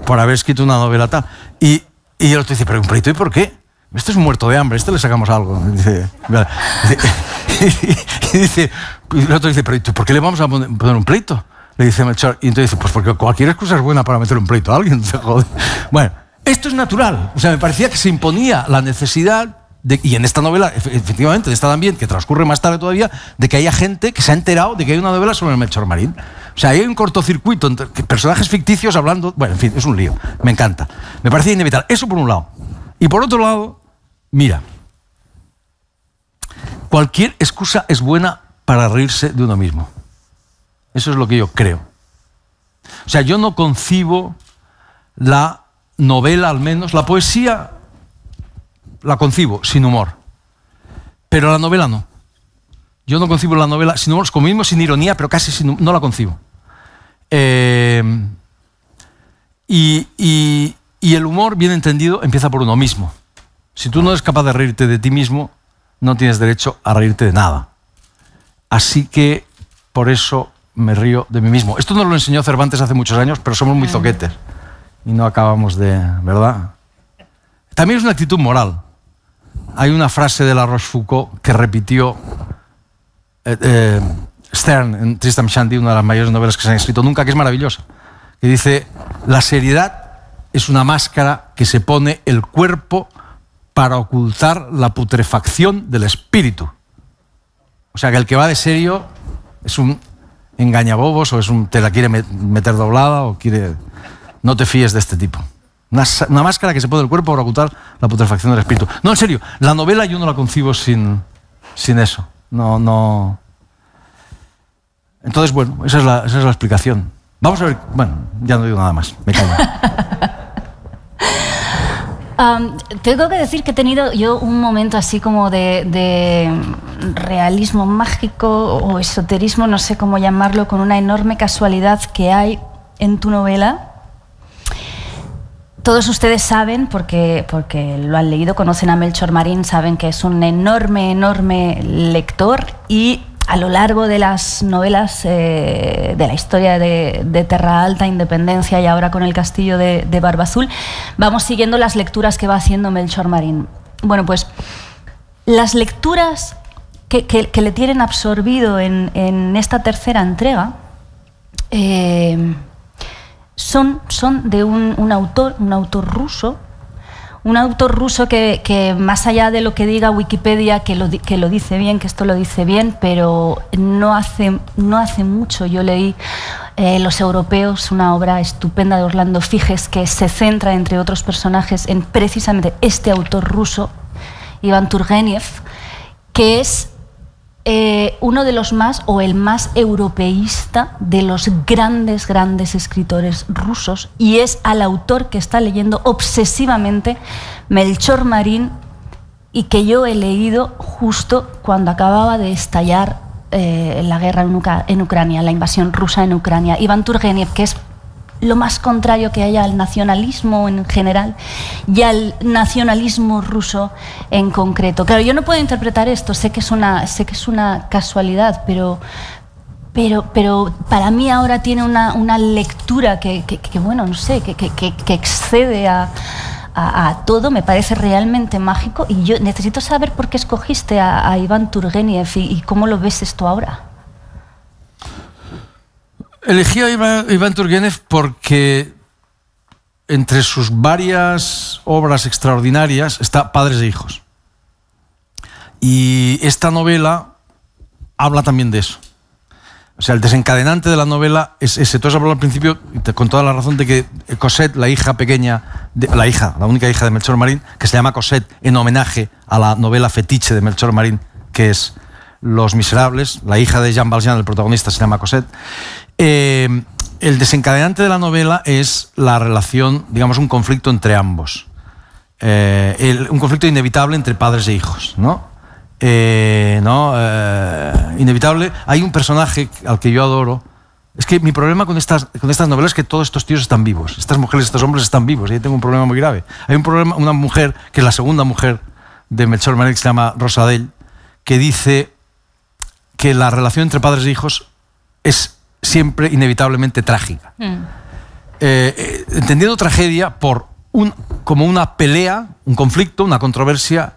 por haber escrito una tal Y, y el otro dice, pero, un pleito, ¿y por qué? Este es muerto de hambre, este le sacamos algo. Y dice, y dice, el otro dice, pero ¿y tú por qué le vamos a poner un pleito? Le dice Melchor. Y entonces dice, pues porque cualquier excusa es buena para meter un pleito a alguien. Bueno, esto es natural. O sea, me parecía que se imponía la necesidad de, y en esta novela, efectivamente, en esta también, que transcurre más tarde todavía, de que haya gente que se ha enterado de que hay una novela sobre el Melchor Marín. O sea, hay un cortocircuito entre personajes ficticios hablando. Bueno, en fin, es un lío. Me encanta. Me parece inevitable. Eso por un lado. Y por otro lado, mira. Cualquier excusa es buena para reírse de uno mismo. Eso es lo que yo creo. O sea, yo no concibo la novela, al menos, la poesía la concibo sin humor, pero la novela no. Yo no concibo la novela, sino los mismo sin ironía, pero casi sin, no la concibo. Eh, y, el humor, bien entendido, empieza por uno mismo. Si tú no eres capaz de reírte de ti mismo, no tienes derecho a reírte de nada. Así que por eso me río de mí mismo. Esto nos lo enseñó Cervantes hace muchos años, pero somos muy ah. zoquetes y no acabamos de, ¿verdad? También es una actitud moral. Hay una frase de la Rochefoucauld que repitió eh, eh, Stern en Tristan Shandy, una de las mayores novelas que se han escrito nunca, que es maravillosa, que dice, la seriedad es una máscara que se pone el cuerpo para ocultar la putrefacción del espíritu. O sea, que el que va de serio es un engañabobos o es un, te la quiere meter doblada o quiere... No te fíes de este tipo. Una, una máscara que se pone el cuerpo para ocultar la putrefacción del espíritu. No, en serio, la novela yo no la concibo sin, sin eso. No, no. Entonces, bueno, esa es la, es la explicación. Vamos a ver. Bueno, ya no digo nada más. Me callo. tengo que decir que he tenido yo un momento así como de, realismo mágico o esoterismo, no sé cómo llamarlo, con una enorme casualidad que hay en tu novela, todos ustedes saben, porque, porque lo han leído, conocen a Melchor Marín, saben que es un enorme, enorme lector y a lo largo de las novelas eh, de la historia de, Terra Alta, Independencia y ahora con el castillo de, Barba Azul, vamos siguiendo las lecturas que va haciendo Melchor Marín. Bueno, pues las lecturas que, le tienen absorbido en, esta tercera entrega eh, son, son de un, autor, un autor ruso, un autor ruso que, más allá de lo que diga Wikipedia, que lo, dice bien, que esto lo dice bien, pero no hace, no hace mucho yo leí eh, Los Europeos, una obra estupenda de Orlando Figes que se centra, entre otros personajes, en precisamente este autor ruso, Iván Turgenev, que es eh, uno de los más o el más europeísta de los grandes, grandes escritores rusos y es al autor que está leyendo obsesivamente Melchor Marín y que yo he leído justo cuando acababa de estallar eh, la guerra en, en, Ucrania, la invasión rusa en Ucrania. Iván Turgenev, que es lo más contrario que haya al nacionalismo en general y al nacionalismo ruso en concreto. Claro, yo no puedo interpretar esto, sé que es una, sé que es una casualidad, pero, pero, pero para mí ahora tiene una, lectura que, bueno, no sé, que, excede a, todo, me parece realmente mágico y yo necesito saber por qué escogiste a, Iván Turgeniev y cómo lo ves esto ahora. Elegí a Iván, Iván Turgenev porque entre sus varias obras extraordinarias está Padres e Hijos. Y esta novela habla también de eso. O sea, el desencadenante de la novela es ese. Tú has hablado al principio, con toda la razón, de que Cosette, la hija pequeña, de, la hija, la única hija de Melchor Marín, que se llama Cosette en homenaje a la novela fetiche de Melchor Marín, que es Los Miserables. La hija de Jean Valjean, el protagonista, se llama Cosette. Eh, el desencadenante de la novela es la relación, digamos, un conflicto entre ambos. Eh, un conflicto inevitable entre padres e hijos, ¿no? Eh, ¿no? inevitable. Hay un personaje al que yo adoro, es que mi problema con estas, con estas novelas es que todos estos tíos están vivos. Estas mujeres, estos hombres están vivos. Y ahí tengo un problema muy grave. Hay un problema, una mujer, que es la segunda mujer de Melchor Manel, que se llama Rosadell, que dice que la relación entre padres e hijos es siempre inevitablemente trágica. Mm. Eh, eh, entendiendo tragedia por un, como una pelea, un conflicto, una controversia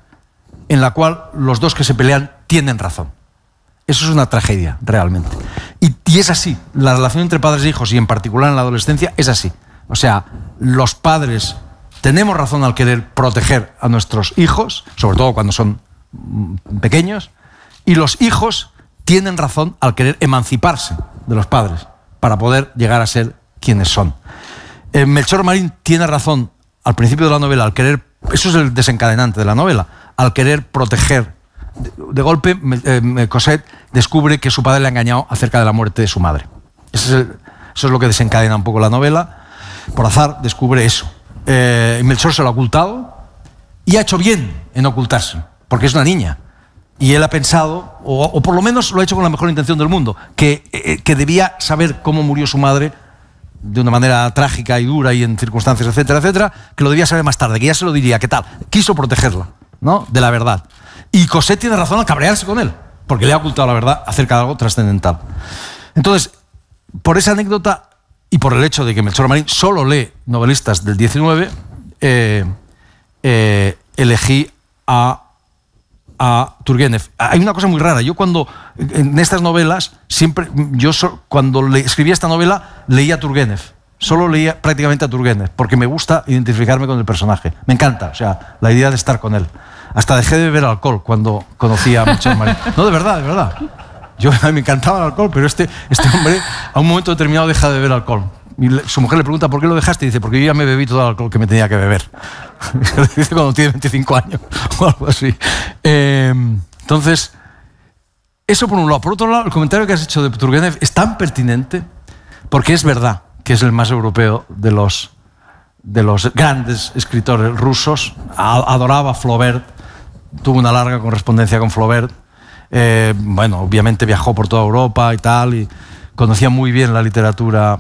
en la cual los dos que se pelean tienen razón. Eso es una tragedia, realmente. Y, y, es así. La relación entre padres e hijos, y en particular en la adolescencia, es así. O sea, los padres tenemos razón al querer proteger a nuestros hijos, sobre todo cuando son mm, pequeños, y los hijos tienen razón al querer emanciparse de los padres para poder llegar a ser quienes son. Eh, Melchor Marín tiene razón al principio de la novela, al querer, eso es el desencadenante de la novela, al querer proteger. De, golpe, eh, Cosette descubre que su padre le ha engañado acerca de la muerte de su madre. Eso es, lo que desencadena un poco la novela. Por azar, descubre eso. Eh, Melchor se lo ha ocultado y ha hecho bien en ocultarse, porque es una niña y él ha pensado, o, por lo menos lo ha hecho con la mejor intención del mundo, eh, que, debía saber cómo murió su madre de una manera trágica y dura y en circunstancias, etcétera, etcétera, que lo debía saber más tarde, que ya se lo diría, ¿qué tal? Quiso protegerla, ¿no? De la verdad. Y Cosette tiene razón al cabrearse con él, porque le ha ocultado la verdad acerca de algo trascendental. Entonces, por esa anécdota y por el hecho de que Melchor Marín solo lee novelistas del 19, eh, eh, elegí a a Turgenev. Hay una cosa muy rara. Yo cuando, en estas novelas, siempre, yo cuando le, escribía esta novela, leía a Turgenev. Solo leía prácticamente a Turgenev, porque me gusta identificarme con el personaje. Me encanta, o sea, la idea de estar con él. Hasta dejé de beber alcohol cuando conocí a muchas No, de verdad, de verdad. Yo, me encantaba el alcohol, pero este, este hombre a un momento determinado deja de beber alcohol su mujer le pregunta, ¿por qué lo dejaste? Y dice, porque yo ya me bebí todo el alcohol que me tenía que beber. dice cuando tiene 25 años o algo así. Eh, entonces, eso por un lado. Por otro lado, el comentario que has hecho de Turgenev es tan pertinente porque es verdad que es el más europeo de los, de los grandes escritores rusos. Adoraba Flaubert, tuvo una larga correspondencia con Flaubert. Eh, bueno, obviamente viajó por toda Europa y tal, y conocía muy bien la literatura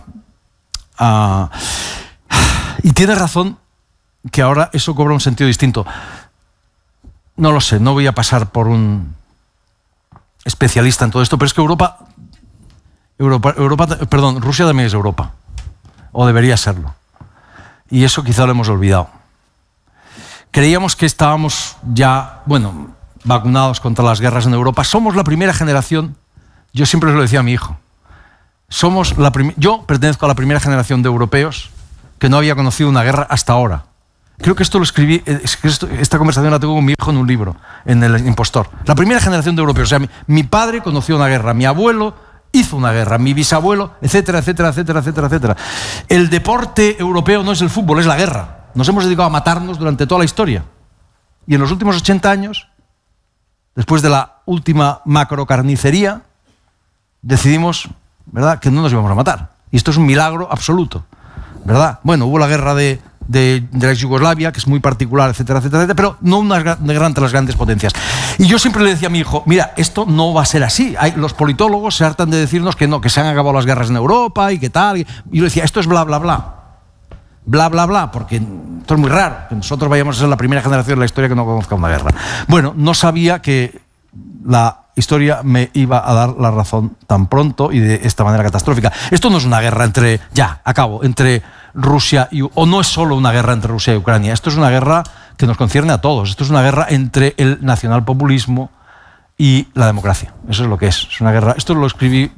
Ah, y tiene razón que ahora eso cobra un sentido distinto. No lo sé, no voy a pasar por un especialista en todo esto, pero es que Europa, Europa, perdón, Rusia también es Europa, o debería serlo. Y eso quizá lo hemos olvidado. Creíamos que estábamos ya, bueno, vacunados contra las guerras en Europa. Somos la primera generación, yo siempre se lo decía a mi hijo, somos Yo pertenezco a la primera generación de europeos que no había conocido una guerra hasta ahora. Creo que esto lo escribí, eh, esta conversación la tengo con mi hijo en un libro, en El Impostor. La primera generación de europeos. O sea, mi, padre conoció una guerra, mi abuelo hizo una guerra, mi bisabuelo, etcétera, etcétera, etcétera, etcétera, etcétera. El deporte europeo no es el fútbol, es la guerra. Nos hemos dedicado a matarnos durante toda la historia. Y en los últimos 80 años, después de la última macrocarnicería, decidimos ¿verdad? Que no nos íbamos a matar. Y esto es un milagro absoluto, ¿verdad? Bueno, hubo la guerra de, de, de la Yugoslavia, que es muy particular, etcétera, etcétera, etcétera pero no una de las grandes potencias. Y yo siempre le decía a mi hijo, mira, esto no va a ser así. Hay, los politólogos se hartan de decirnos que no, que se han acabado las guerras en Europa y que tal. Y yo le decía, esto es bla, bla, bla. Bla, bla, bla, porque esto es muy raro, que nosotros vayamos a ser la primera generación de la historia que no conozca una guerra. Bueno, no sabía que la historia me iba a dar la razón tan pronto y de esta manera catastrófica. Esto no es una guerra entre, ya, acabo, entre Rusia y... o no es solo una guerra entre Rusia y Ucrania, esto es una guerra que nos concierne a todos, esto es una guerra entre el nacionalpopulismo y la democracia, eso es lo que es, es una guerra, esto lo escribí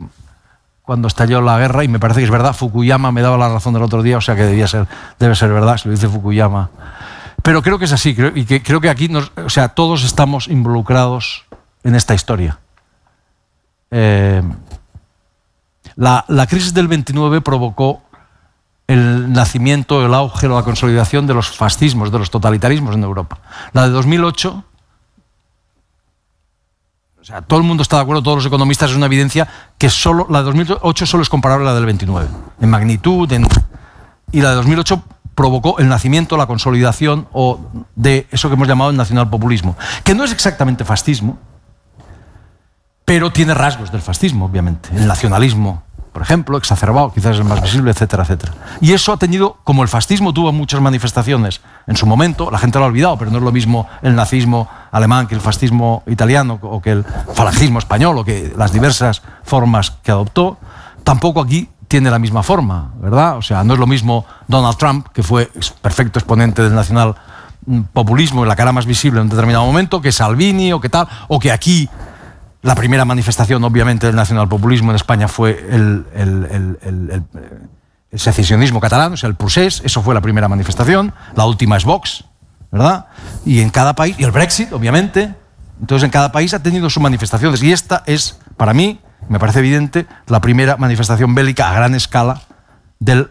cuando estalló la guerra y me parece que es verdad, Fukuyama me daba la razón del otro día, o sea que debía ser, debe ser verdad, se lo dice Fukuyama. Pero creo que es así, creo, y que, creo que aquí o sea, todos estamos involucrados en esta historia. Eh, la, crisis del 29 provocó el nacimiento, el auge, o la consolidación de los fascismos, de los totalitarismos en Europa. La de 2008, o sea, todo el mundo está de acuerdo, todos los economistas, es una evidencia que solo, la de 2008 solo es comparable a la del 29, en magnitud, y la de 2008 provocó el nacimiento, la consolidación o de eso que hemos llamado el nacionalpopulismo, que no es exactamente fascismo, pero tiene rasgos del fascismo, obviamente. El nacionalismo, por ejemplo, exacerbado, quizás es el más visible, etcétera, etcétera. Y eso ha tenido, como el fascismo tuvo muchas manifestaciones en su momento, la gente lo ha olvidado, pero no es lo mismo el nazismo alemán que el fascismo italiano o que el falangismo español o que las diversas formas que adoptó, tampoco aquí tiene la misma forma, ¿verdad? O sea, no es lo mismo Donald Trump, que fue perfecto exponente del nacional mm, populismo y la cara más visible en un determinado momento, que Salvini o que tal, o que aquí la primera manifestación, obviamente, del nacionalpopulismo en España fue el, secesionismo catalán, o sea, el procés, eso fue la primera manifestación, la última es Vox, ¿verdad? Y en cada país, y el Brexit, obviamente, entonces en cada país ha tenido sus manifestaciones, y esta es, para mí, me parece evidente, la primera manifestación bélica a gran escala de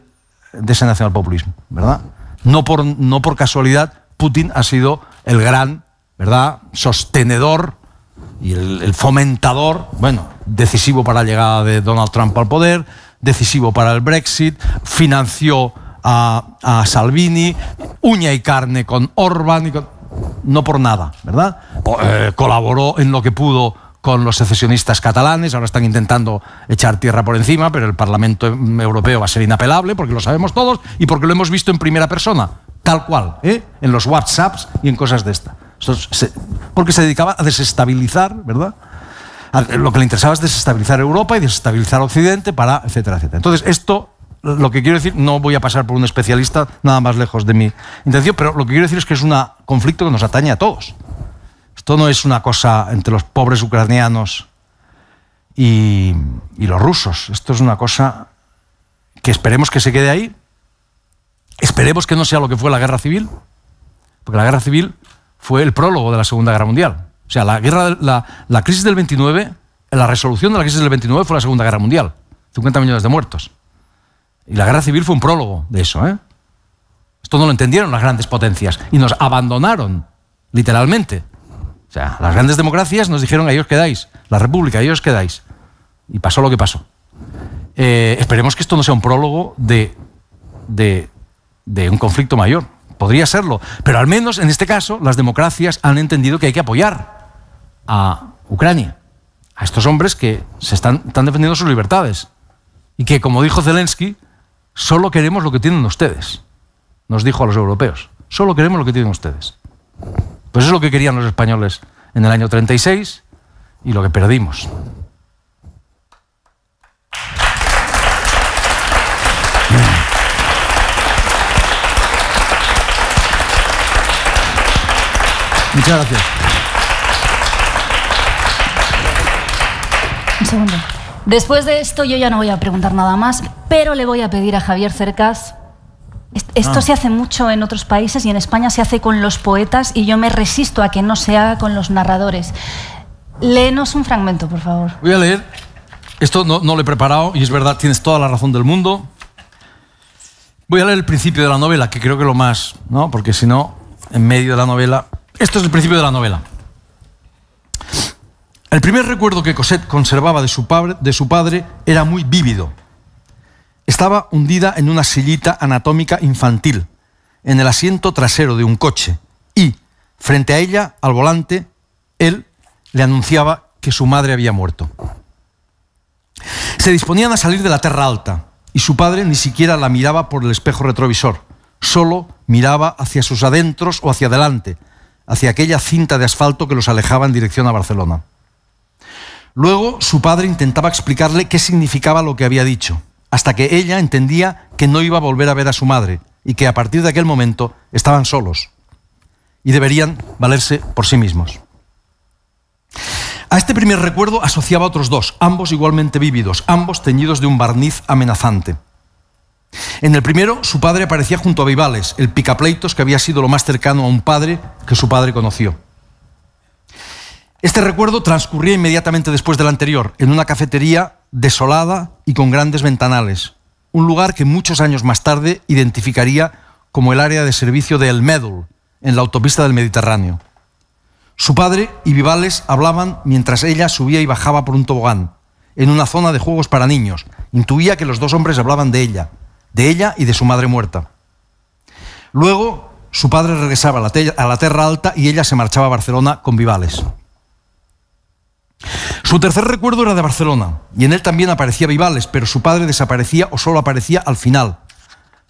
ese nacionalpopulismo, ¿verdad? No por, no por casualidad, Putin ha sido el gran, ¿verdad?, sostenedor y el, fomentador, bueno, decisivo para la llegada de Donald Trump al poder, decisivo para el Brexit, financió a, Salvini, uña y carne con Orban, y no por nada, ¿verdad? Eh, colaboró en lo que pudo con los secesionistas catalanes, ahora están intentando echar tierra por encima, pero el Parlamento Europeo va a ser inapelable porque lo sabemos todos y porque lo hemos visto en primera persona, tal cual, ¿eh? en los WhatsApps y en cosas de esta porque se dedicaba a desestabilizar, ¿verdad? Lo que le interesaba es desestabilizar Europa y desestabilizar Occidente para, etcétera, etcétera. Entonces, esto, lo que quiero decir, no voy a pasar por un especialista, nada más lejos de mi intención, pero lo que quiero decir es que es un conflicto que nos atañe a todos. Esto no es una cosa entre los pobres ucranianos y, y los rusos. Esto es una cosa que esperemos que se quede ahí. Esperemos que no sea lo que fue la guerra civil, porque la guerra civil fue el prólogo de la Segunda Guerra Mundial. O sea, la, guerra, la, crisis del 29, la resolución de la crisis del 29 fue la Segunda Guerra Mundial. 50 millones de muertos. Y la guerra civil fue un prólogo de eso. ¿eh? Esto no lo entendieron las grandes potencias y nos abandonaron, literalmente. O sea, las grandes democracias nos dijeron, ahí os quedáis, la república, ahí os quedáis. Y pasó lo que pasó. Eh, esperemos que esto no sea un prólogo de un conflicto mayor podría serlo, pero al menos en este caso las democracias han entendido que hay que apoyar a Ucrania, a estos hombres que se están, defendiendo sus libertades y que, como dijo Zelensky, solo queremos lo que tienen ustedes, nos dijo a los europeos, solo queremos lo que tienen ustedes. Pues eso es lo que querían los españoles en el año 36 y lo que perdimos. Muchas gracias. Un segundo. Después de esto yo ya no voy a preguntar nada más, pero le voy a pedir a Javier Cercas esto ah. se hace mucho en otros países y en España se hace con los poetas y yo me resisto a que no se haga con los narradores. Léenos un fragmento, por favor. Voy a leer. Esto no, lo he preparado y es verdad, tienes toda la razón del mundo. Voy a leer el principio de la novela, que creo que lo más, ¿no? Porque si no, en medio de la novela esto es el principio de la novela. El primer recuerdo que Cosette conservaba de su, padre, era muy vívido. Estaba hundida en una sillita anatómica infantil, en el asiento trasero de un coche, y, frente a ella, al volante, él le anunciaba que su madre había muerto. Se disponían a salir de la Terra Alta, y su padre ni siquiera la miraba por el espejo retrovisor, solo miraba hacia sus adentros o hacia adelante, hacia aquella cinta de asfalto que los alejaba en dirección a Barcelona. Luego su padre intentaba explicarle qué significaba lo que había dicho, hasta que ella entendía que no iba a volver a ver a su madre y que a partir de aquel momento estaban solos y deberían valerse por sí mismos. A este primer recuerdo asociaba otros dos, ambos igualmente vívidos, ambos teñidos de un barniz amenazante. En el primero, su padre aparecía junto a Vivales, el picapleitos que había sido lo más cercano a un padre que su padre conoció. Este recuerdo transcurría inmediatamente después del anterior, en una cafetería desolada y con grandes ventanales, un lugar que muchos años más tarde identificaría como el área de servicio de El Médul, en la autopista del Mediterráneo. Su padre y Vivales hablaban mientras ella subía y bajaba por un tobogán, en una zona de juegos para niños. Intuía que los dos hombres hablaban de ella, de ella y de su madre muerta. Luego, su padre regresaba a la, Tierra Alta y ella se marchaba a Barcelona con Vivales. Su tercer recuerdo era de Barcelona, y en él también aparecía Vivales, pero su padre desaparecía o solo aparecía al final,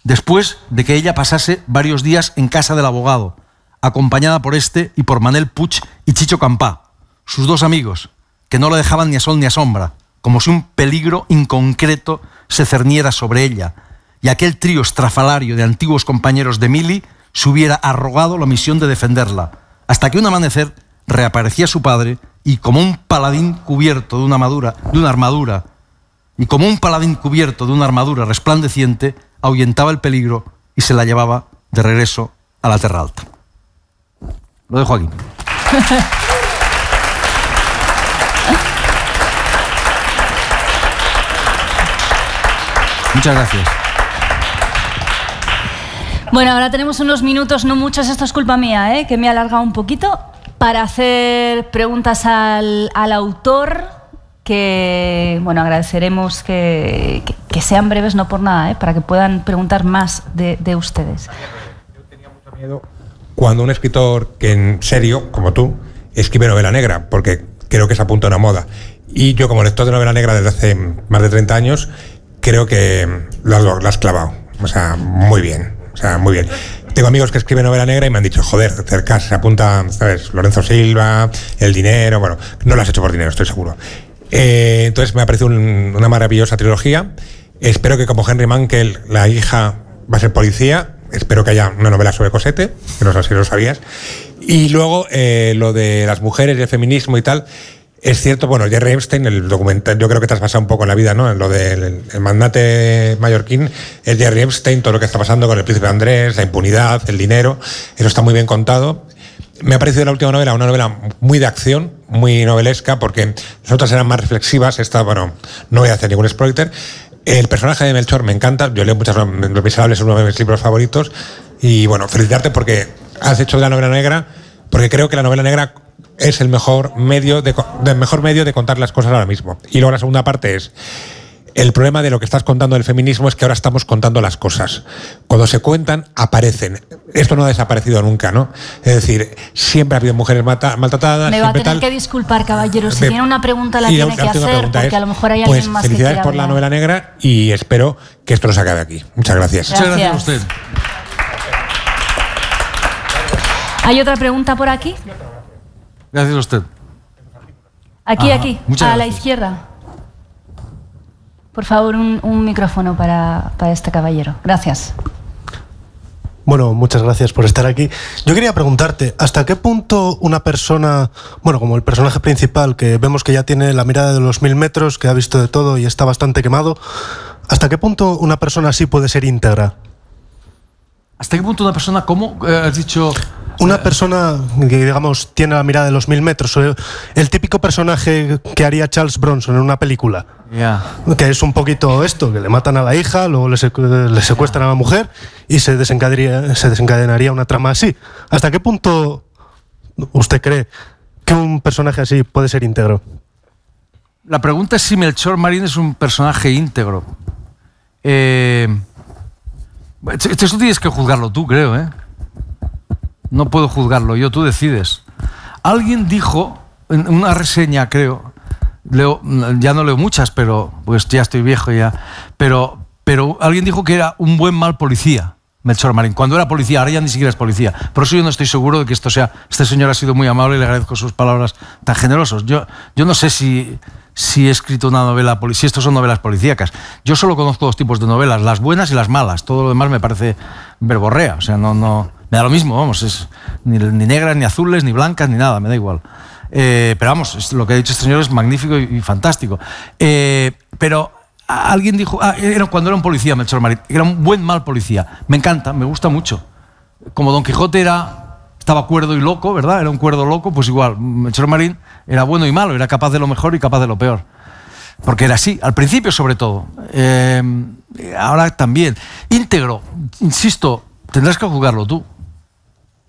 después de que ella pasase varios días en casa del abogado, acompañada por este y por Manel Puch y Chicho Campá, sus dos amigos, que no la dejaban ni a sol ni a sombra, como si un peligro inconcreto se cerniera sobre ella, y aquel trío estrafalario de antiguos compañeros de Mili se hubiera arrogado la misión de defenderla, hasta que un amanecer reaparecía su padre y como un paladín cubierto de una, de una armadura, y como un paladín cubierto de una armadura resplandeciente, ahuyentaba el peligro y se la llevaba de regreso a la Terra Alta. Lo dejo aquí. Muchas gracias. Bueno, ahora tenemos unos minutos, no muchos, esto es culpa mía, ¿eh? que me he alargado un poquito, para hacer preguntas al, al autor, que bueno, agradeceremos que, sean breves, no por nada, ¿eh? para que puedan preguntar más de, de ustedes. Yo tenía mucho miedo cuando un escritor que en serio, como tú, escribe novela negra, porque creo que es punto a una moda. Y yo como lector de novela negra desde hace más de 30 años, creo que lo lo has clavado. O sea, muy bien. O sea, muy bien. Tengo amigos que escriben novela negra y me han dicho, joder, cerca apunta, ¿sabes? Lorenzo Silva, El Dinero, bueno, no lo has hecho por dinero, estoy seguro. Eh, entonces me ha parecido una maravillosa trilogía. Espero que como Henry Mankell, la hija va a ser policía. Espero que haya una novela sobre Cosete, que no sé si lo sabías. Y luego eh, lo de las mujeres y el feminismo y tal. Es cierto, bueno, Jerry Epstein, el documental, yo creo que te has pasado un poco en la vida, ¿no? En lo del el magnate mallorquín, el Jerry Epstein, todo lo que está pasando con el príncipe Andrés, la impunidad, el dinero, eso está muy bien contado. Me ha parecido la última novela una novela muy de acción, muy novelesca, porque las otras eran más reflexivas. Esta, bueno, no voy a hacer ningún spoiler. El personaje de Melchor me encanta, yo leo muchas Los es uno de mis libros favoritos. Y bueno, felicitarte porque has hecho de la novela negra, porque creo que la novela negra es el mejor medio de, mejor medio de contar las cosas ahora mismo. Y luego la segunda parte es el problema de lo que estás contando del feminismo es que ahora estamos contando las cosas. Cuando se cuentan, aparecen. Esto no ha desaparecido nunca, ¿no? Es decir, siempre ha habido mujeres maltratadas. Me va a tener que disculpar, caballero. Si tiene una pregunta, la tiene que hacer, porque a lo mejor hay pues, alguien más Felicidades por la novela negra y espero que esto nos acabe aquí. Muchas gracias. gracias. Muchas gracias a usted. ¿Hay otra pregunta por aquí? Gracias a usted. Aquí, aquí, a la izquierda. Por favor, un, micrófono para, este caballero. Gracias. Bueno, muchas gracias por estar aquí. Yo quería preguntarte, ¿hasta qué punto una persona, bueno, como el personaje principal, que vemos que ya tiene la mirada de los mil metros, que ha visto de todo y está bastante quemado, ¿hasta qué punto una persona así puede ser íntegra? ¿Hasta qué punto una persona, cómo eh, has dicho, una persona que, digamos, tiene la mirada de los mil metros, el típico personaje que haría Charles Bronson en una película. Que es un poquito esto, que le matan a la hija, luego le, secuestran a la mujer y se desencadenaría, una trama así. ¿Hasta qué punto usted cree que un personaje así puede ser íntegro? La pregunta es si Melchor Marín es un personaje íntegro. Eh, esto tienes que juzgarlo tú, creo, ¿eh? No puedo juzgarlo yo, tú decides. Alguien dijo, en una reseña creo, leo, ya no leo muchas, pero pues ya estoy viejo ya, pero, pero alguien dijo que era un buen mal policía. Melchor Marín, cuando era policía, ahora ya ni siquiera es policía. Por eso yo no estoy seguro de que esto sea. Este señor ha sido muy amable y le agradezco sus palabras tan generosas. Yo, yo no sé si, si he escrito una novela, si estos son novelas policíacas. Yo solo conozco dos tipos de novelas, las buenas y las malas. Todo lo demás me parece verborrea. O sea, no, no, me da lo mismo, vamos, es ni, negras, ni azules, ni blancas, ni nada, me da igual. Eh, pero vamos, lo que ha dicho este señor es magnífico y, fantástico. Eh, pero alguien dijo, ah, era cuando era un policía, Melchor Marín, era un buen mal policía. Me encanta, me gusta mucho. Como Don Quijote era estaba cuerdo y loco, ¿verdad? Era un cuerdo loco, pues igual, Melchor Marín era bueno y malo, era capaz de lo mejor y capaz de lo peor. Porque era así, al principio sobre todo. Eh, ahora también. Íntegro, insisto, tendrás que juzgarlo tú.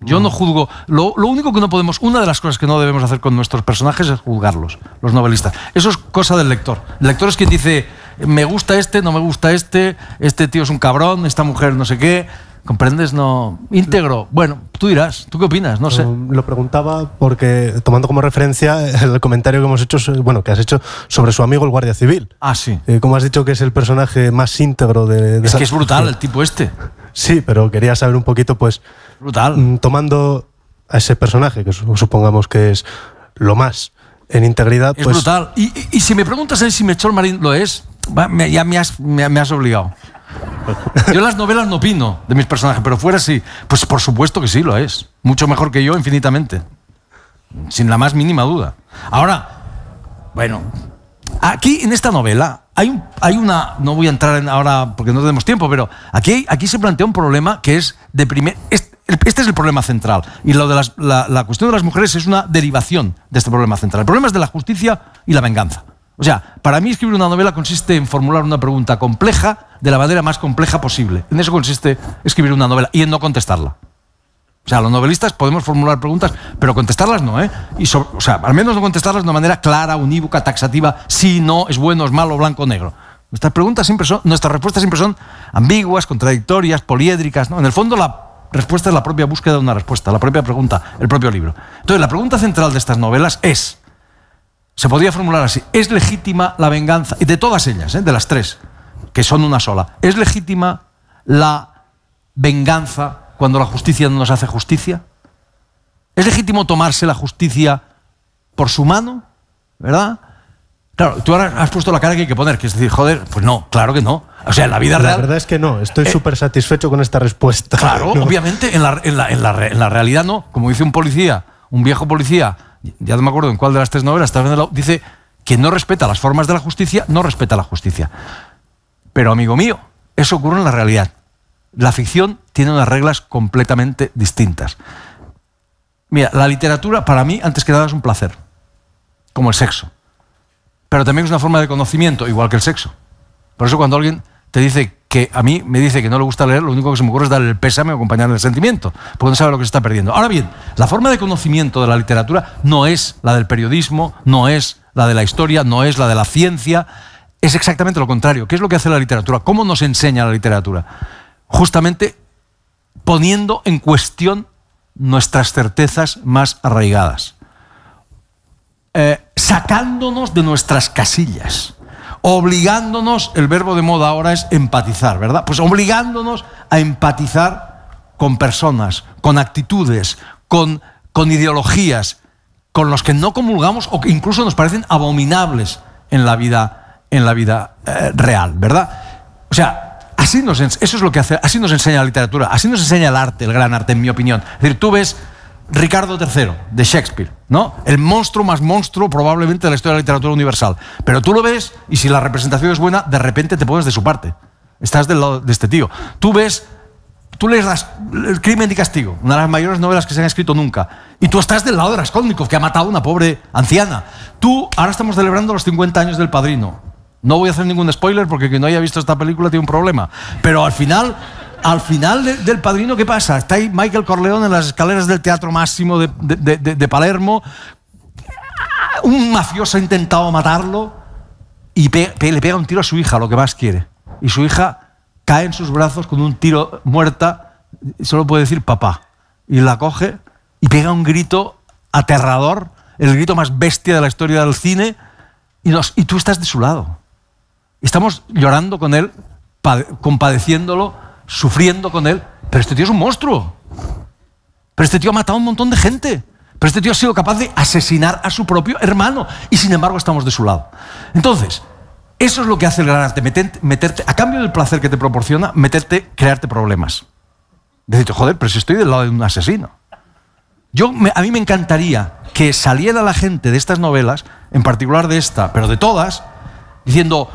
Yo no mm. juzgo. Lo, único que no podemos, una de las cosas que no debemos hacer con nuestros personajes es juzgarlos, los novelistas. Eso es cosa del lector. El lector es quien dice, me gusta este, no me gusta este, este tío es un cabrón, esta mujer no sé qué. ¿Comprendes? No. Íntegro. Bueno, tú dirás. ¿Tú qué opinas? No sé. Mm, lo preguntaba porque, tomando como referencia el comentario que hemos hecho, bueno, que has hecho sobre su amigo el guardia civil. Ah, sí. Eh, como has dicho que es el personaje más íntegro de. de es que es brutal el tipo este. Sí, pero quería saber un poquito, pues Brutal. Mm, tomando a ese personaje, que supongamos que es lo más en integridad. Es pues brutal. Y, si me preguntas si Melchor Marín lo es, ya me has, me, has obligado. Yo las novelas no opino de mis personajes, pero fuera sí. Pues por supuesto que sí lo es. Mucho mejor que yo, infinitamente. Sin la más mínima duda. Ahora, bueno, aquí en esta novela hay, un, hay una. No voy a entrar ahora porque no tenemos tiempo, pero aquí, aquí se plantea un problema que es de primer este es el problema central. Y lo de la, cuestión de las mujeres es una derivación de este problema central. El problema es de la justicia y la venganza. O sea, para mí escribir una novela consiste en formular una pregunta compleja de la manera más compleja posible. En eso consiste escribir una novela y en no contestarla. O sea, los novelistas podemos formular preguntas, pero contestarlas no, ¿eh? Y o sea, al menos no contestarlas de una manera clara, unívoca, taxativa, sí, no, es bueno, es malo, blanco, negro. Nuestras preguntas siempre son, nuestras respuestas siempre son ambiguas, contradictorias, poliédricas, ¿no? En el fondo la respuesta es la propia búsqueda de una respuesta, la propia pregunta, el propio libro. Entonces, la pregunta central de estas novelas es, se podría formular así, ¿es legítima la venganza? y De todas ellas, ¿eh? de las tres, que son una sola, ¿es legítima la venganza cuando la justicia no nos hace justicia? ¿Es legítimo tomarse la justicia por su mano? ¿Verdad? Claro, tú ahora has puesto la cara que hay que poner, que es decir, joder, pues no, claro que no. O sea, en la vida real. La verdad es que no, estoy eh, súper satisfecho con esta respuesta. Claro, obviamente, en la, realidad no. Como dice un policía, un viejo policía, ya no me acuerdo en cuál de las tres novelas, dice, que no respeta las formas de la justicia, no respeta la justicia. Pero, amigo mío, eso ocurre en la realidad. La ficción tiene unas reglas completamente distintas. Mira, la literatura para mí, antes que nada, es un placer, como el sexo pero también es una forma de conocimiento, igual que el sexo. Por eso cuando alguien te dice que a mí me dice que no le gusta leer, lo único que se me ocurre es darle el pésame o acompañarle el sentimiento, porque no sabe lo que se está perdiendo. Ahora bien, la forma de conocimiento de la literatura no es la del periodismo, no es la de la historia, no es la de la ciencia, es exactamente lo contrario. ¿Qué es lo que hace la literatura? ¿Cómo nos enseña la literatura? Justamente poniendo en cuestión nuestras certezas más arraigadas. Eh, sacándonos de nuestras casillas, obligándonos, el verbo de moda ahora es empatizar, ¿verdad? Pues obligándonos a empatizar con personas, con actitudes, con, con ideologías, con los que no comulgamos o que incluso nos parecen abominables en la vida, en la vida eh, real, ¿verdad? O sea, así eso es lo que hace, así nos enseña la literatura, así nos enseña el arte, el gran arte, en mi opinión. Es decir, tú ves Ricardo III, de Shakespeare, ¿no? El monstruo más monstruo probablemente de la historia de la literatura universal. Pero tú lo ves y si la representación es buena, de repente te pones de su parte. Estás del lado de este tío. Tú ves, tú lees El crimen y castigo, una de las mayores novelas que se han escrito nunca. Y tú estás del lado de Raskolnikov, que ha matado a una pobre anciana. Tú, ahora estamos celebrando los 50 años del padrino. No voy a hacer ningún spoiler porque quien no haya visto esta película tiene un problema. Pero al final al final del padrino, ¿qué pasa? Está ahí Michael Corleone en las escaleras del Teatro Máximo de, Palermo. Un mafioso ha intentado matarlo y le pega un tiro a su hija, lo que más quiere. Y su hija cae en sus brazos con un tiro muerta, solo puede decir papá. Y la coge y pega un grito aterrador, el grito más bestia de la historia del cine, y tú estás de su lado. Estamos llorando con él, compadeciéndolo sufriendo con él. Pero este tío es un monstruo. Pero este tío ha matado a un montón de gente. Pero este tío ha sido capaz de asesinar a su propio hermano. Y sin embargo estamos de su lado. Entonces, eso es lo que hace el gran arte. Meterte, a cambio del placer que te proporciona, meterte, crearte problemas. Decirte, joder, pero si estoy del lado de un asesino. Yo, a mí me encantaría que saliera la gente de estas novelas, en particular de esta, pero de todas, diciendo,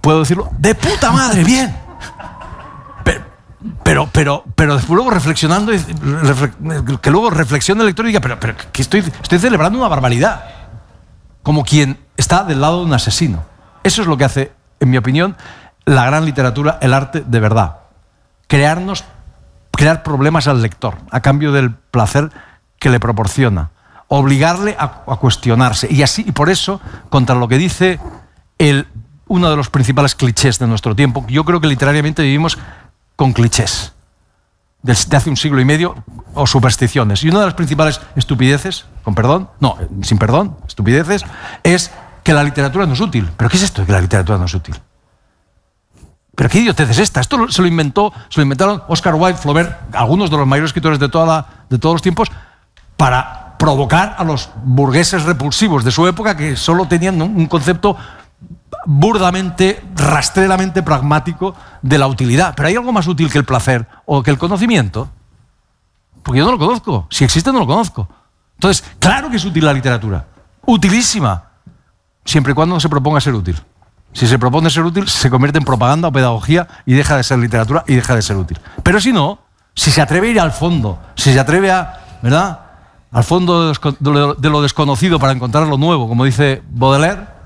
puedo decirlo, de puta madre, bien. Pero, pero, pero después luego reflexionando, que luego reflexione el lector y diga, pero, pero estoy, estoy celebrando una barbaridad. Como quien está del lado de un asesino. Eso es lo que hace, en mi opinión, la gran literatura, el arte de verdad. Crearnos, crear problemas al lector a cambio del placer que le proporciona. Obligarle a, a cuestionarse. Y así, y por eso, contra lo que dice el uno de los principales clichés de nuestro tiempo. Yo creo que literariamente vivimos con clichés de hace un siglo y medio o supersticiones. Y una de las principales estupideces, con perdón, no, sin perdón, estupideces, es que la literatura no es útil. ¿Pero qué es esto de que la literatura no es útil? ¿Pero qué idiotez es esta? Esto se lo inventó, se lo inventaron Oscar Wilde, Flaubert, algunos de los mayores escritores de, toda de todos los tiempos, para provocar a los burgueses repulsivos de su época que solo tenían un concepto burdamente, rastreramente pragmático de la utilidad. Pero hay algo más útil que el placer o que el conocimiento. Porque yo no lo conozco. Si existe, no lo conozco. Entonces, claro que es útil la literatura. Utilísima. Siempre y cuando no se proponga ser útil. Si se propone ser útil, se convierte en propaganda o pedagogía y deja de ser literatura y deja de ser útil. Pero si no, si se atreve a ir al fondo, si se atreve a, ¿verdad? Al fondo de lo desconocido para encontrar lo nuevo, como dice Baudelaire,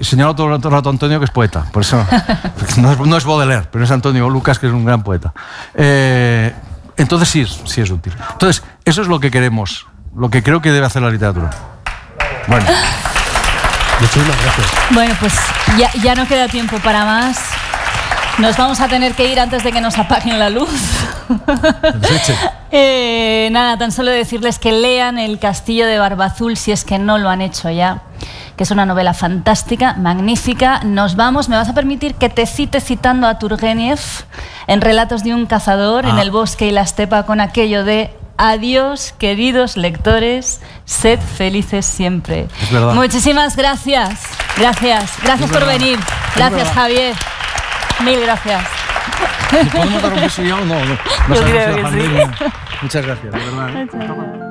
señalo todo el rato a Antonio, que es poeta, por eso no es, no Baudelaire, pero es Antonio Lucas, que es un gran poeta. Eh, entonces sí es, sí es útil. Entonces, eso es lo que queremos, lo que creo que debe hacer la literatura. Bueno. Bueno, pues ya, ya no queda tiempo para más. Nos vamos a tener que ir antes de que nos apaguen la luz. Eh, nada, tan solo decirles que lean El Castillo de Barbazul si es que no lo han hecho ya que es una novela fantástica, magnífica. Nos vamos, me vas a permitir que te cite citando a Turgenev en Relatos de un cazador en ah. el bosque y la estepa con aquello de Adiós, queridos lectores, sed felices siempre. Muchísimas gracias, gracias, gracias por venir, gracias Javier. Mil gracias. ¿Podemos dar un beso ya o no? Muchas gracias. ¿eh?